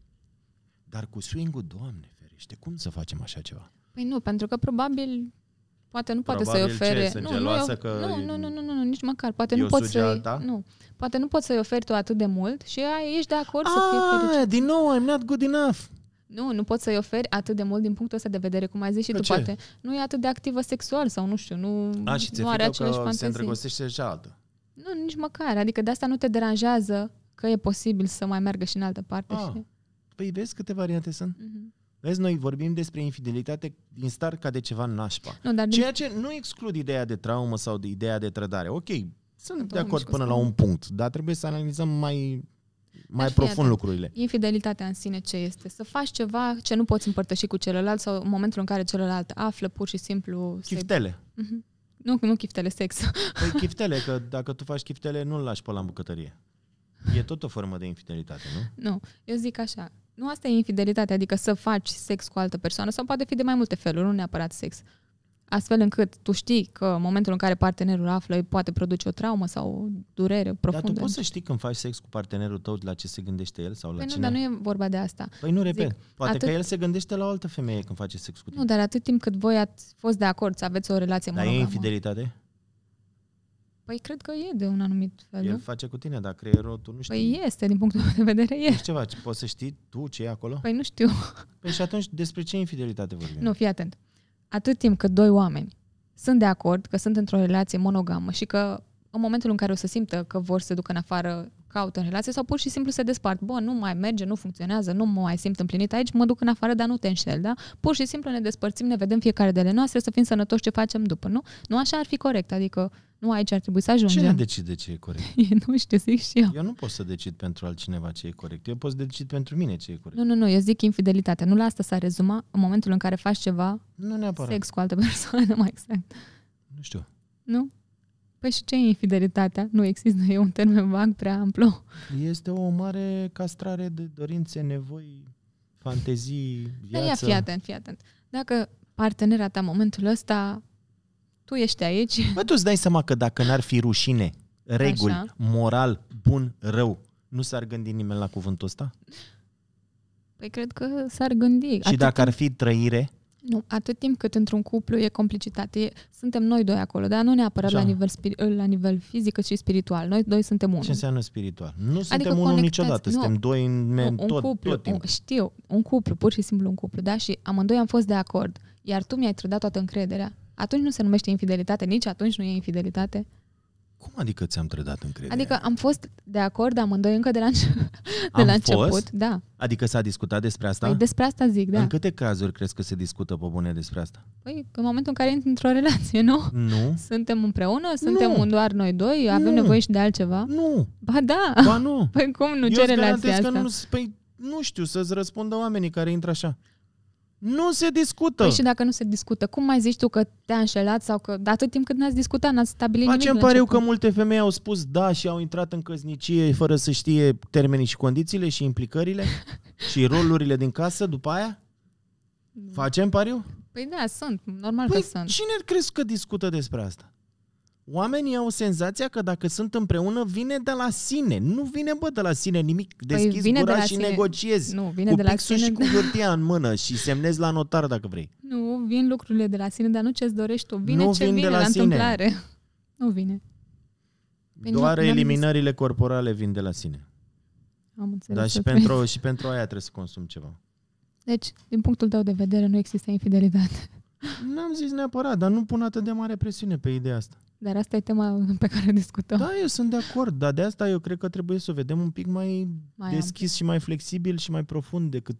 Speaker 2: Dar cu swing-ul, Doamne ferește, cum să facem așa ceva?
Speaker 1: Păi nu, pentru că probabil poate nu poate să-i ofere... Ce, nu, nu, eu, că nu, nu, nu, nu, nu, nu, nici măcar. Poate nu poți să Nu. Poate nu poți să-i oferi tu atât de mult și ai, ești de acord A, să fii ah, fericit. din nou, I'm not good enough. Nu, nu poți să-i oferi atât de mult din punctul ăsta de vedere, cum ai zis și că tu, ce? poate nu e atât de activă sexual sau nu știu, nu, A, ah, și nu are aceleași fantezii. se îndrăgostește altă. Nu, nici măcar. Adică de asta nu te deranjează că e posibil să mai meargă și în altă parte. A. Ah. Și...
Speaker 2: Păi vezi câte variante sunt? Mm-hmm. Vezi, noi vorbim despre infidelitate din start ca de ceva nașpa. Nu, dar Ceea ce nu exclud ideea de traumă sau de ideea de trădare. Ok, sunt de acord până la un punct, dar trebuie să analizăm mai mai profund atent. lucrurile.
Speaker 1: Infidelitatea în sine ce este? Să faci ceva ce nu poți împărtăși cu celălalt sau în momentul în care celălalt află pur și simplu... Chiftele. Să-i... Mhm. Nu, nu chiftele, sex.
Speaker 2: Păi [LAUGHS] chiftele, că dacă tu faci chiftele, nu-l lași pe la bucătărie. E tot o formă de infidelitate,
Speaker 1: nu? Nu. Eu zic așa, nu asta e infidelitatea, adică să faci sex cu altă persoană sau poate fi de mai multe feluri, nu neapărat sex. Astfel încât tu știi că în momentul în care partenerul află îi poate produce o traumă sau o durere profundă. Dar tu poți să
Speaker 2: știi când faci sex cu partenerul tău la ce se gândește el sau la păi cine? nu, dar
Speaker 1: nu e vorba de asta. Păi nu, repet, Zic, poate atât... că el
Speaker 2: se gândește la o altă femeie când face sex cu tine.
Speaker 1: Nu, dar atât timp cât voi ați fost de acord să aveți o relație monogamă. Dar e infidelitate? Păi cred că e de un anumit fel. El
Speaker 2: face cu tine, dar creierul tu nu păi, știi.
Speaker 1: Păi este, din punctul meu de vedere e. Nu
Speaker 2: ceva, poți să știi tu ce e acolo? Păi nu știu. Păi și atunci despre ce infidelitate vorbim? Nu,
Speaker 1: fii atent. Atât timp cât doi oameni sunt de acord că sunt într-o relație monogamă și că în momentul în care o să simtă că vor să ducă în afară caută în relație sau pur și simplu se despart. Bun, nu mai merge, nu funcționează, nu mă mai simt împlinit aici, mă duc în afară, dar nu te înșel, da? Pur și simplu ne despărțim, ne vedem fiecare de ale noastre, să fim sănătoși ce facem după, nu? Nu așa ar fi corect, adică nu aici ar trebui să ajungem. Cine
Speaker 2: decide ce e corect? [LAUGHS] Eu nu știu, zic și eu. Eu nu pot să decid pentru altcineva ce e corect. Eu pot să decid pentru mine ce e corect. Nu,
Speaker 1: nu, nu, eu zic infidelitatea. Nu la asta s-a rezumat în momentul în care faci ceva nu neapărat. sex cu altă [LAUGHS] persoană, mai exact. Nu știu. Nu? Păi și ce e infidelitatea? Nu există, e un termen vag prea amplu.
Speaker 2: Este o mare castrare de dorințe, nevoi, fantezii, viață. Ia, fii atent,
Speaker 1: fii atent. Dacă partenera ta în momentul ăsta, tu ești aici... Bă,
Speaker 2: tu îți dai seama că dacă n-ar fi rușine, reguli, Așa. moral, bun, rău, nu s-ar gândi nimeni la cuvântul ăsta?
Speaker 1: Păi cred că s-ar gândi. Și Atât dacă
Speaker 2: ar fi trăire,
Speaker 1: nu, atât timp cât într-un cuplu e complicitate, e, suntem noi doi acolo, dar nu neapărat la nivel, la nivel fizic, cât și spiritual. Noi doi suntem unul. Ce
Speaker 2: înseamnă spiritual? Nu adică suntem unul niciodată, nu, suntem doi în nu, tot, un cuplu, tot timpul. Un,
Speaker 1: știu, un cuplu, pur și simplu un cuplu, da? Și amândoi am fost de acord, iar tu mi-ai trădat toată încrederea. Atunci nu se numește infidelitate, nici atunci nu e infidelitate.
Speaker 2: Cum adică ți-am trădat încrederea? Adică
Speaker 1: am fost de acord amândoi încă de la, înce- [LAUGHS] de la început. Fost? Da.
Speaker 2: Adică s-a discutat despre asta? Păi despre asta zic, da. În câte cazuri crezi că se discută pe bune despre asta?
Speaker 1: Păi în momentul în care intri într-o relație, nu? Nu. [LAUGHS] Suntem împreună? Suntem nu. doar noi doi? Avem nu. nevoie și de altceva? Nu. Ba da. Ba nu. [LAUGHS]
Speaker 2: Păi cum nu? Eu ce relație asta? Că nu, păi nu știu să-ți răspundă oamenii care intră așa.
Speaker 1: Nu se discută. Păi și dacă nu se discută, cum mai zici tu că te-a înșelat sau că de atât timp cât n-ați discutat, n-ați stabilit Facem nimic? Facem pariu că
Speaker 2: multe femei au spus da și au intrat în căsnicie fără să știe termenii și condițiile și implicările [LAUGHS] și rolurile din casă după aia? Facem pariu?
Speaker 1: Păi da, sunt. Normal păi că
Speaker 2: sunt. cine crezi că discută despre asta? oamenii au senzația că dacă sunt împreună, vine de la sine. Nu vine, bă, de la sine nimic. Păi Deschizi păi vine gura de la și sine. negociezi. Nu, vine cu de la pixul sine. și cu da. hârtia în mână și semnezi la notar dacă vrei.
Speaker 1: Nu, vin lucrurile de la sine, dar nu ce-ți dorești tu. Vine nu ce vin vine de la, la sine. întâmplare. Nu vine. Păi Doar nu, eliminările
Speaker 2: corporale vin de la sine.
Speaker 1: Am înțeles. Dar și pentru, și
Speaker 2: pentru aia trebuie să consum ceva.
Speaker 1: Deci, din punctul tău de vedere, nu există infidelitate.
Speaker 2: N-am zis neapărat, dar nu pun atât de mare presiune pe ideea asta.
Speaker 1: Dar asta e tema pe care
Speaker 2: discutăm. Da, eu sunt de acord, dar de asta eu cred că trebuie să o vedem un pic mai, mai deschis ampli. și mai flexibil și mai profund decât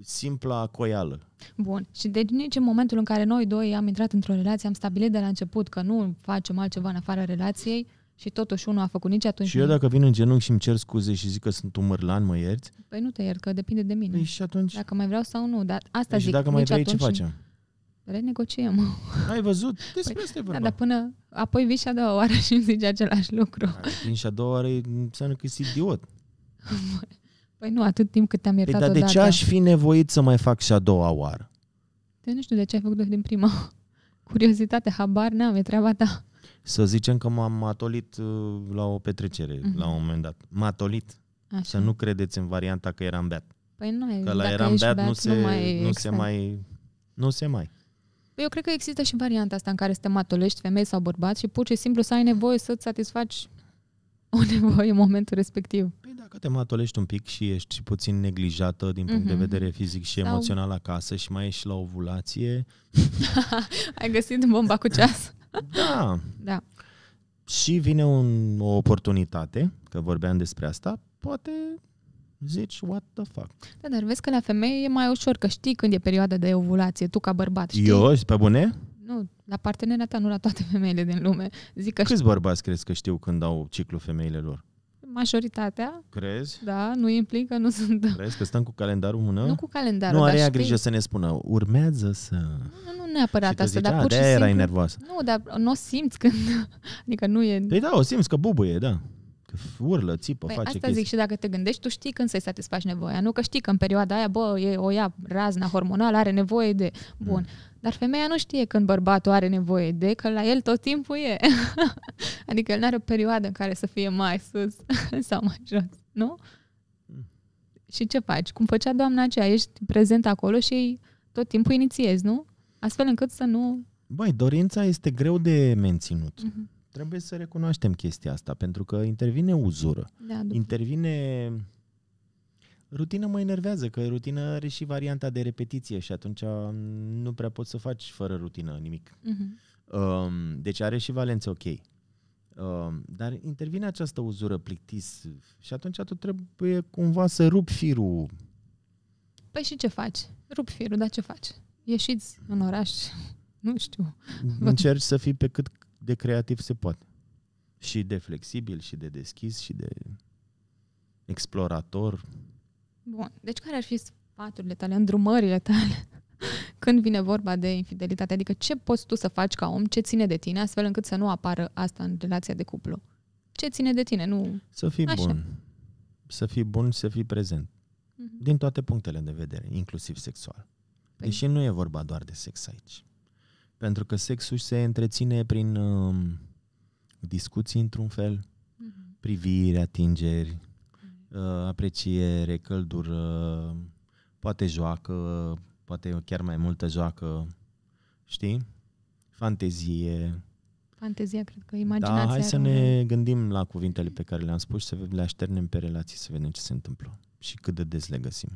Speaker 2: simpla coială.
Speaker 1: Bun. Și de nici în momentul în care noi doi am intrat într-o relație, am stabilit de la început că nu facem altceva în afară relației și totuși unul a făcut nici atunci. Și eu dacă
Speaker 2: vin în genunchi și îmi cer scuze și zic că sunt un mărlan, mă ierți?
Speaker 1: Păi nu te iert, că depinde de mine. Păi și atunci? Dacă mai vreau sau nu, dar asta păi zic. Și dacă mai vrei, ce facem? renegociem.
Speaker 2: Ai văzut? Păi, Despre păi, asta e da, vorba. Da, dar
Speaker 1: până apoi vii și a doua oară și îmi zici același lucru. Da,
Speaker 2: vin și a doua oară înseamnă că ești idiot. [LAUGHS]
Speaker 1: Păi nu, atât timp cât te-am păi, iertat păi, dar de ce aș fi
Speaker 2: nevoit să mai fac și a doua oară?
Speaker 1: Te nu știu de ce ai făcut din prima. [LAUGHS] Curiozitate, habar n-am, e treaba ta.
Speaker 2: Să zicem că m-am matolit uh, la o petrecere, mm-hmm. la un moment dat. Matolit. Așa. Să nu credeți în varianta că eram beat.
Speaker 1: Păi nu, că la eram beat, beat nu, se, nu, mai nu se mai... Nu se mai. Păi eu cred că există și varianta asta în care să te matolești, femei sau bărbați, și pur și simplu să ai nevoie să-ți satisfaci o nevoie în momentul respectiv. Păi
Speaker 2: dacă te matolești un pic și ești puțin neglijată din punct mm-hmm. de mhm. vedere fizic și sau... emoțional acasă și mai ești la ovulație...
Speaker 1: [LAUGHS] ai găsit bomba cu
Speaker 2: ceas? da. da. Și vine un, o oportunitate, că vorbeam despre asta, poate zici, what the fuck.
Speaker 1: Da, dar vezi că la femei e mai ușor, că știi când e perioada de ovulație, tu ca bărbat știi. Eu? Pe bune? Nu, la partenera ta, nu la toate [LAUGHS] femeile din lume.
Speaker 2: Zic că Câți știu... bărbați crezi că știu când au ciclu femeile lor?
Speaker 1: Majoritatea. Crezi? Da, nu implică, nu sunt.
Speaker 2: Crezi că stăm cu calendarul mână? Nu cu calendarul, Nu, are ea grijă să ne spună, urmează să... Nu,
Speaker 1: nu, nu neapărat asta, zice, dar pur și simplu... erai nervoasă. Nu, dar nu o simți când... [LAUGHS] Adică nu e... Păi da, o simți
Speaker 2: că bubuie, da urlă, țipă, păi face asta chestii. zic și
Speaker 1: dacă te gândești, tu știi când să-i satisfaci nevoia, nu că știi că în perioada aia, bă, e, o ia razna hormonală, are nevoie de... Bun. Mm. Dar femeia nu știe când bărbatul are nevoie de, că la el tot timpul e. [LAUGHS] adică el nu are o perioadă în care să fie mai sus [LAUGHS] sau mai jos, nu? Mm. Și ce faci? Cum făcea doamna aceea, ești prezent acolo și tot timpul inițiezi, nu? Astfel încât să nu...
Speaker 2: Băi, dorința este greu de menținut. Mm-hmm Trebuie să recunoaștem chestia asta, pentru că intervine uzură. Da, intervine... Rutina mă enervează, că rutina are și varianta de repetiție și atunci mm, nu prea poți să faci fără rutină nimic. Uh-huh. Um, deci are și valențe ok. Um, dar intervine această uzură plictis și atunci tu trebuie cumva să rup firul.
Speaker 1: Păi și ce faci? Rup firul, dar ce faci? Ieșiți în oraș, [LAUGHS] nu știu. Încerci
Speaker 2: să fii pe cât de creativ se poate. Și de flexibil, și de deschis, și de explorator.
Speaker 1: Bun. Deci care ar fi sfaturile tale, îndrumările tale [LAUGHS] când vine vorba de infidelitate? Adică ce poți tu să faci ca om, ce ține de tine, astfel încât să nu apară asta în relația de cuplu? Ce ține de tine? Nu... Să fii Așa. bun.
Speaker 2: Să fii bun, să fii prezent. Uh-huh. Din toate punctele de vedere, inclusiv sexual. Păi. Deși nu e vorba doar de sex aici. Pentru că sexul se întreține prin uh, discuții într-un fel, mm-hmm. priviri, atingeri, mm-hmm. uh, apreciere, căldură, poate joacă, poate chiar mai multă joacă, știi? Fantezie.
Speaker 1: Fantezia, cred că da, imaginația. Da, hai să ne
Speaker 2: gândim la cuvintele pe care le-am spus și să le așternem pe relații, să vedem ce se întâmplă și cât de des le găsim.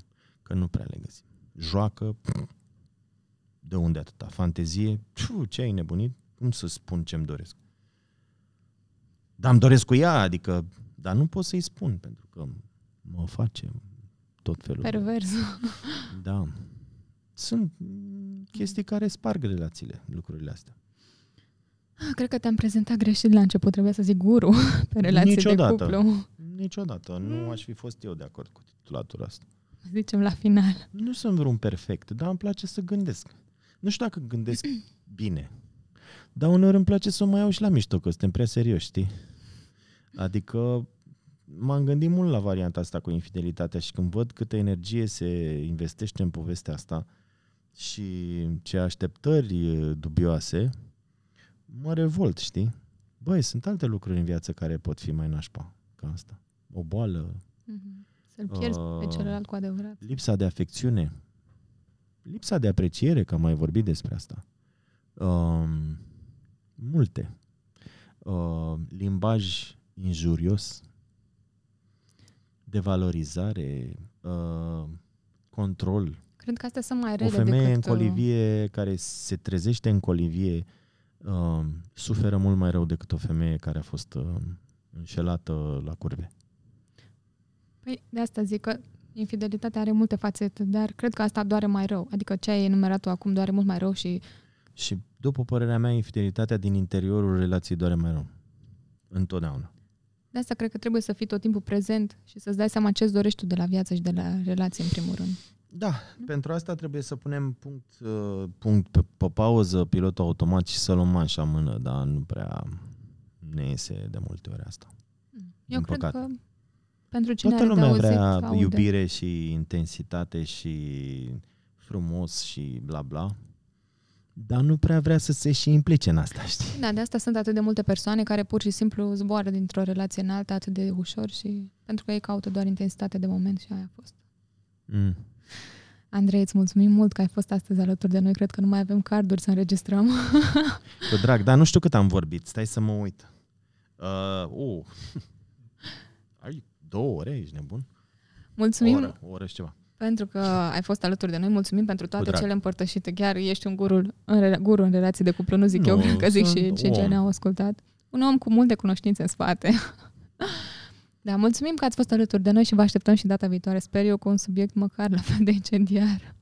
Speaker 2: Că nu prea le găsim. Joacă, Pff de unde atâta? Fantezie? Ciu, ce ai nebunit? Cum să spun ce-mi doresc? Dar îmi doresc cu ea, adică, dar nu pot să-i spun, pentru că mă face tot felul. Pervers. [LAUGHS] Da. Sunt chestii care sparg relațiile, lucrurile astea.
Speaker 1: Cred că te-am prezentat greșit la început, trebuia să zic guru [LAUGHS] pe relații Niciodată. de cuplu.
Speaker 2: Niciodată, nu mm. aș fi fost eu de acord cu titulatura asta. Zicem la final. Nu sunt vreun perfect, dar îmi place să gândesc. Nu știu dacă gândesc [CLEARS THROAT] bine, dar uneori îmi place să o mai iau și la mișto, că suntem prea serioși, știi? Adică m-am gândit mult la varianta asta cu infidelitatea și când văd câtă energie se investește în povestea asta și ce așteptări dubioase, mă revolt, știi? Băi, sunt alte lucruri în viață care pot fi mai nașpa ca asta. O boală. Mm-hmm. Să-l pierzi uh, pe celălalt cu adevărat. Lipsa de afecțiune lipsa de apreciere, că am mai vorbit despre asta. Um, multe. Um, limbaj injurios, devalorizare, um, control.
Speaker 1: Cred că astea sunt mai rele O femeie decât... în uh,
Speaker 2: colivie care se trezește în colivie uh, suferă mult mai rău decât o femeie care a fost uh, înșelată la curve.
Speaker 1: Păi de asta zic că Infidelitatea are multe fațete, dar cred că asta doare mai rău. Adică ce ai enumerat tu acum doare mult mai rău și...
Speaker 2: Și după părerea mea, infidelitatea din interiorul relației doare mai rău. Întotdeauna.
Speaker 1: De asta cred că trebuie să fii tot timpul prezent și să-ți dai seama ce-ți dorești tu de la viață și de la relație, în primul rând.
Speaker 2: Da, nu? pentru asta trebuie să punem punct, uh, punct pe, pe pauză pilotul automat și să luăm așa mână, dar nu prea ne iese de multe ori asta. Mm. Eu din cred că
Speaker 1: pentru cine Toată lumea vrea aude. iubire
Speaker 2: și intensitate și frumos și bla bla, dar nu prea vrea să se și implice în asta, știi?
Speaker 1: Da, de asta sunt atât de multe persoane care pur și simplu zboară dintr-o relație în alta atât de ușor și pentru că ei caută doar intensitate de moment și aia a fost. Mm. Andrei, îți mulțumim mult că ai fost astăzi alături de noi. Cred că nu mai avem carduri să înregistrăm.
Speaker 2: Cu drag, dar nu știu cât am vorbit. Stai să mă uit. Uh, oh. Are you două ore, ești nebun? Mulțumim. O oră, o oră și ceva.
Speaker 1: Pentru că ai fost alături de noi, mulțumim pentru toate cele împărtășite. Chiar ești un gurul în, re- guru în relație de cuplu, nu zic nu, eu, că zic și cei ce ne-au ascultat. Un om cu multe cunoștințe în spate. [LAUGHS] da, mulțumim că ați fost alături de noi și vă așteptăm și data viitoare, sper eu, cu un subiect măcar la fel de incendiar.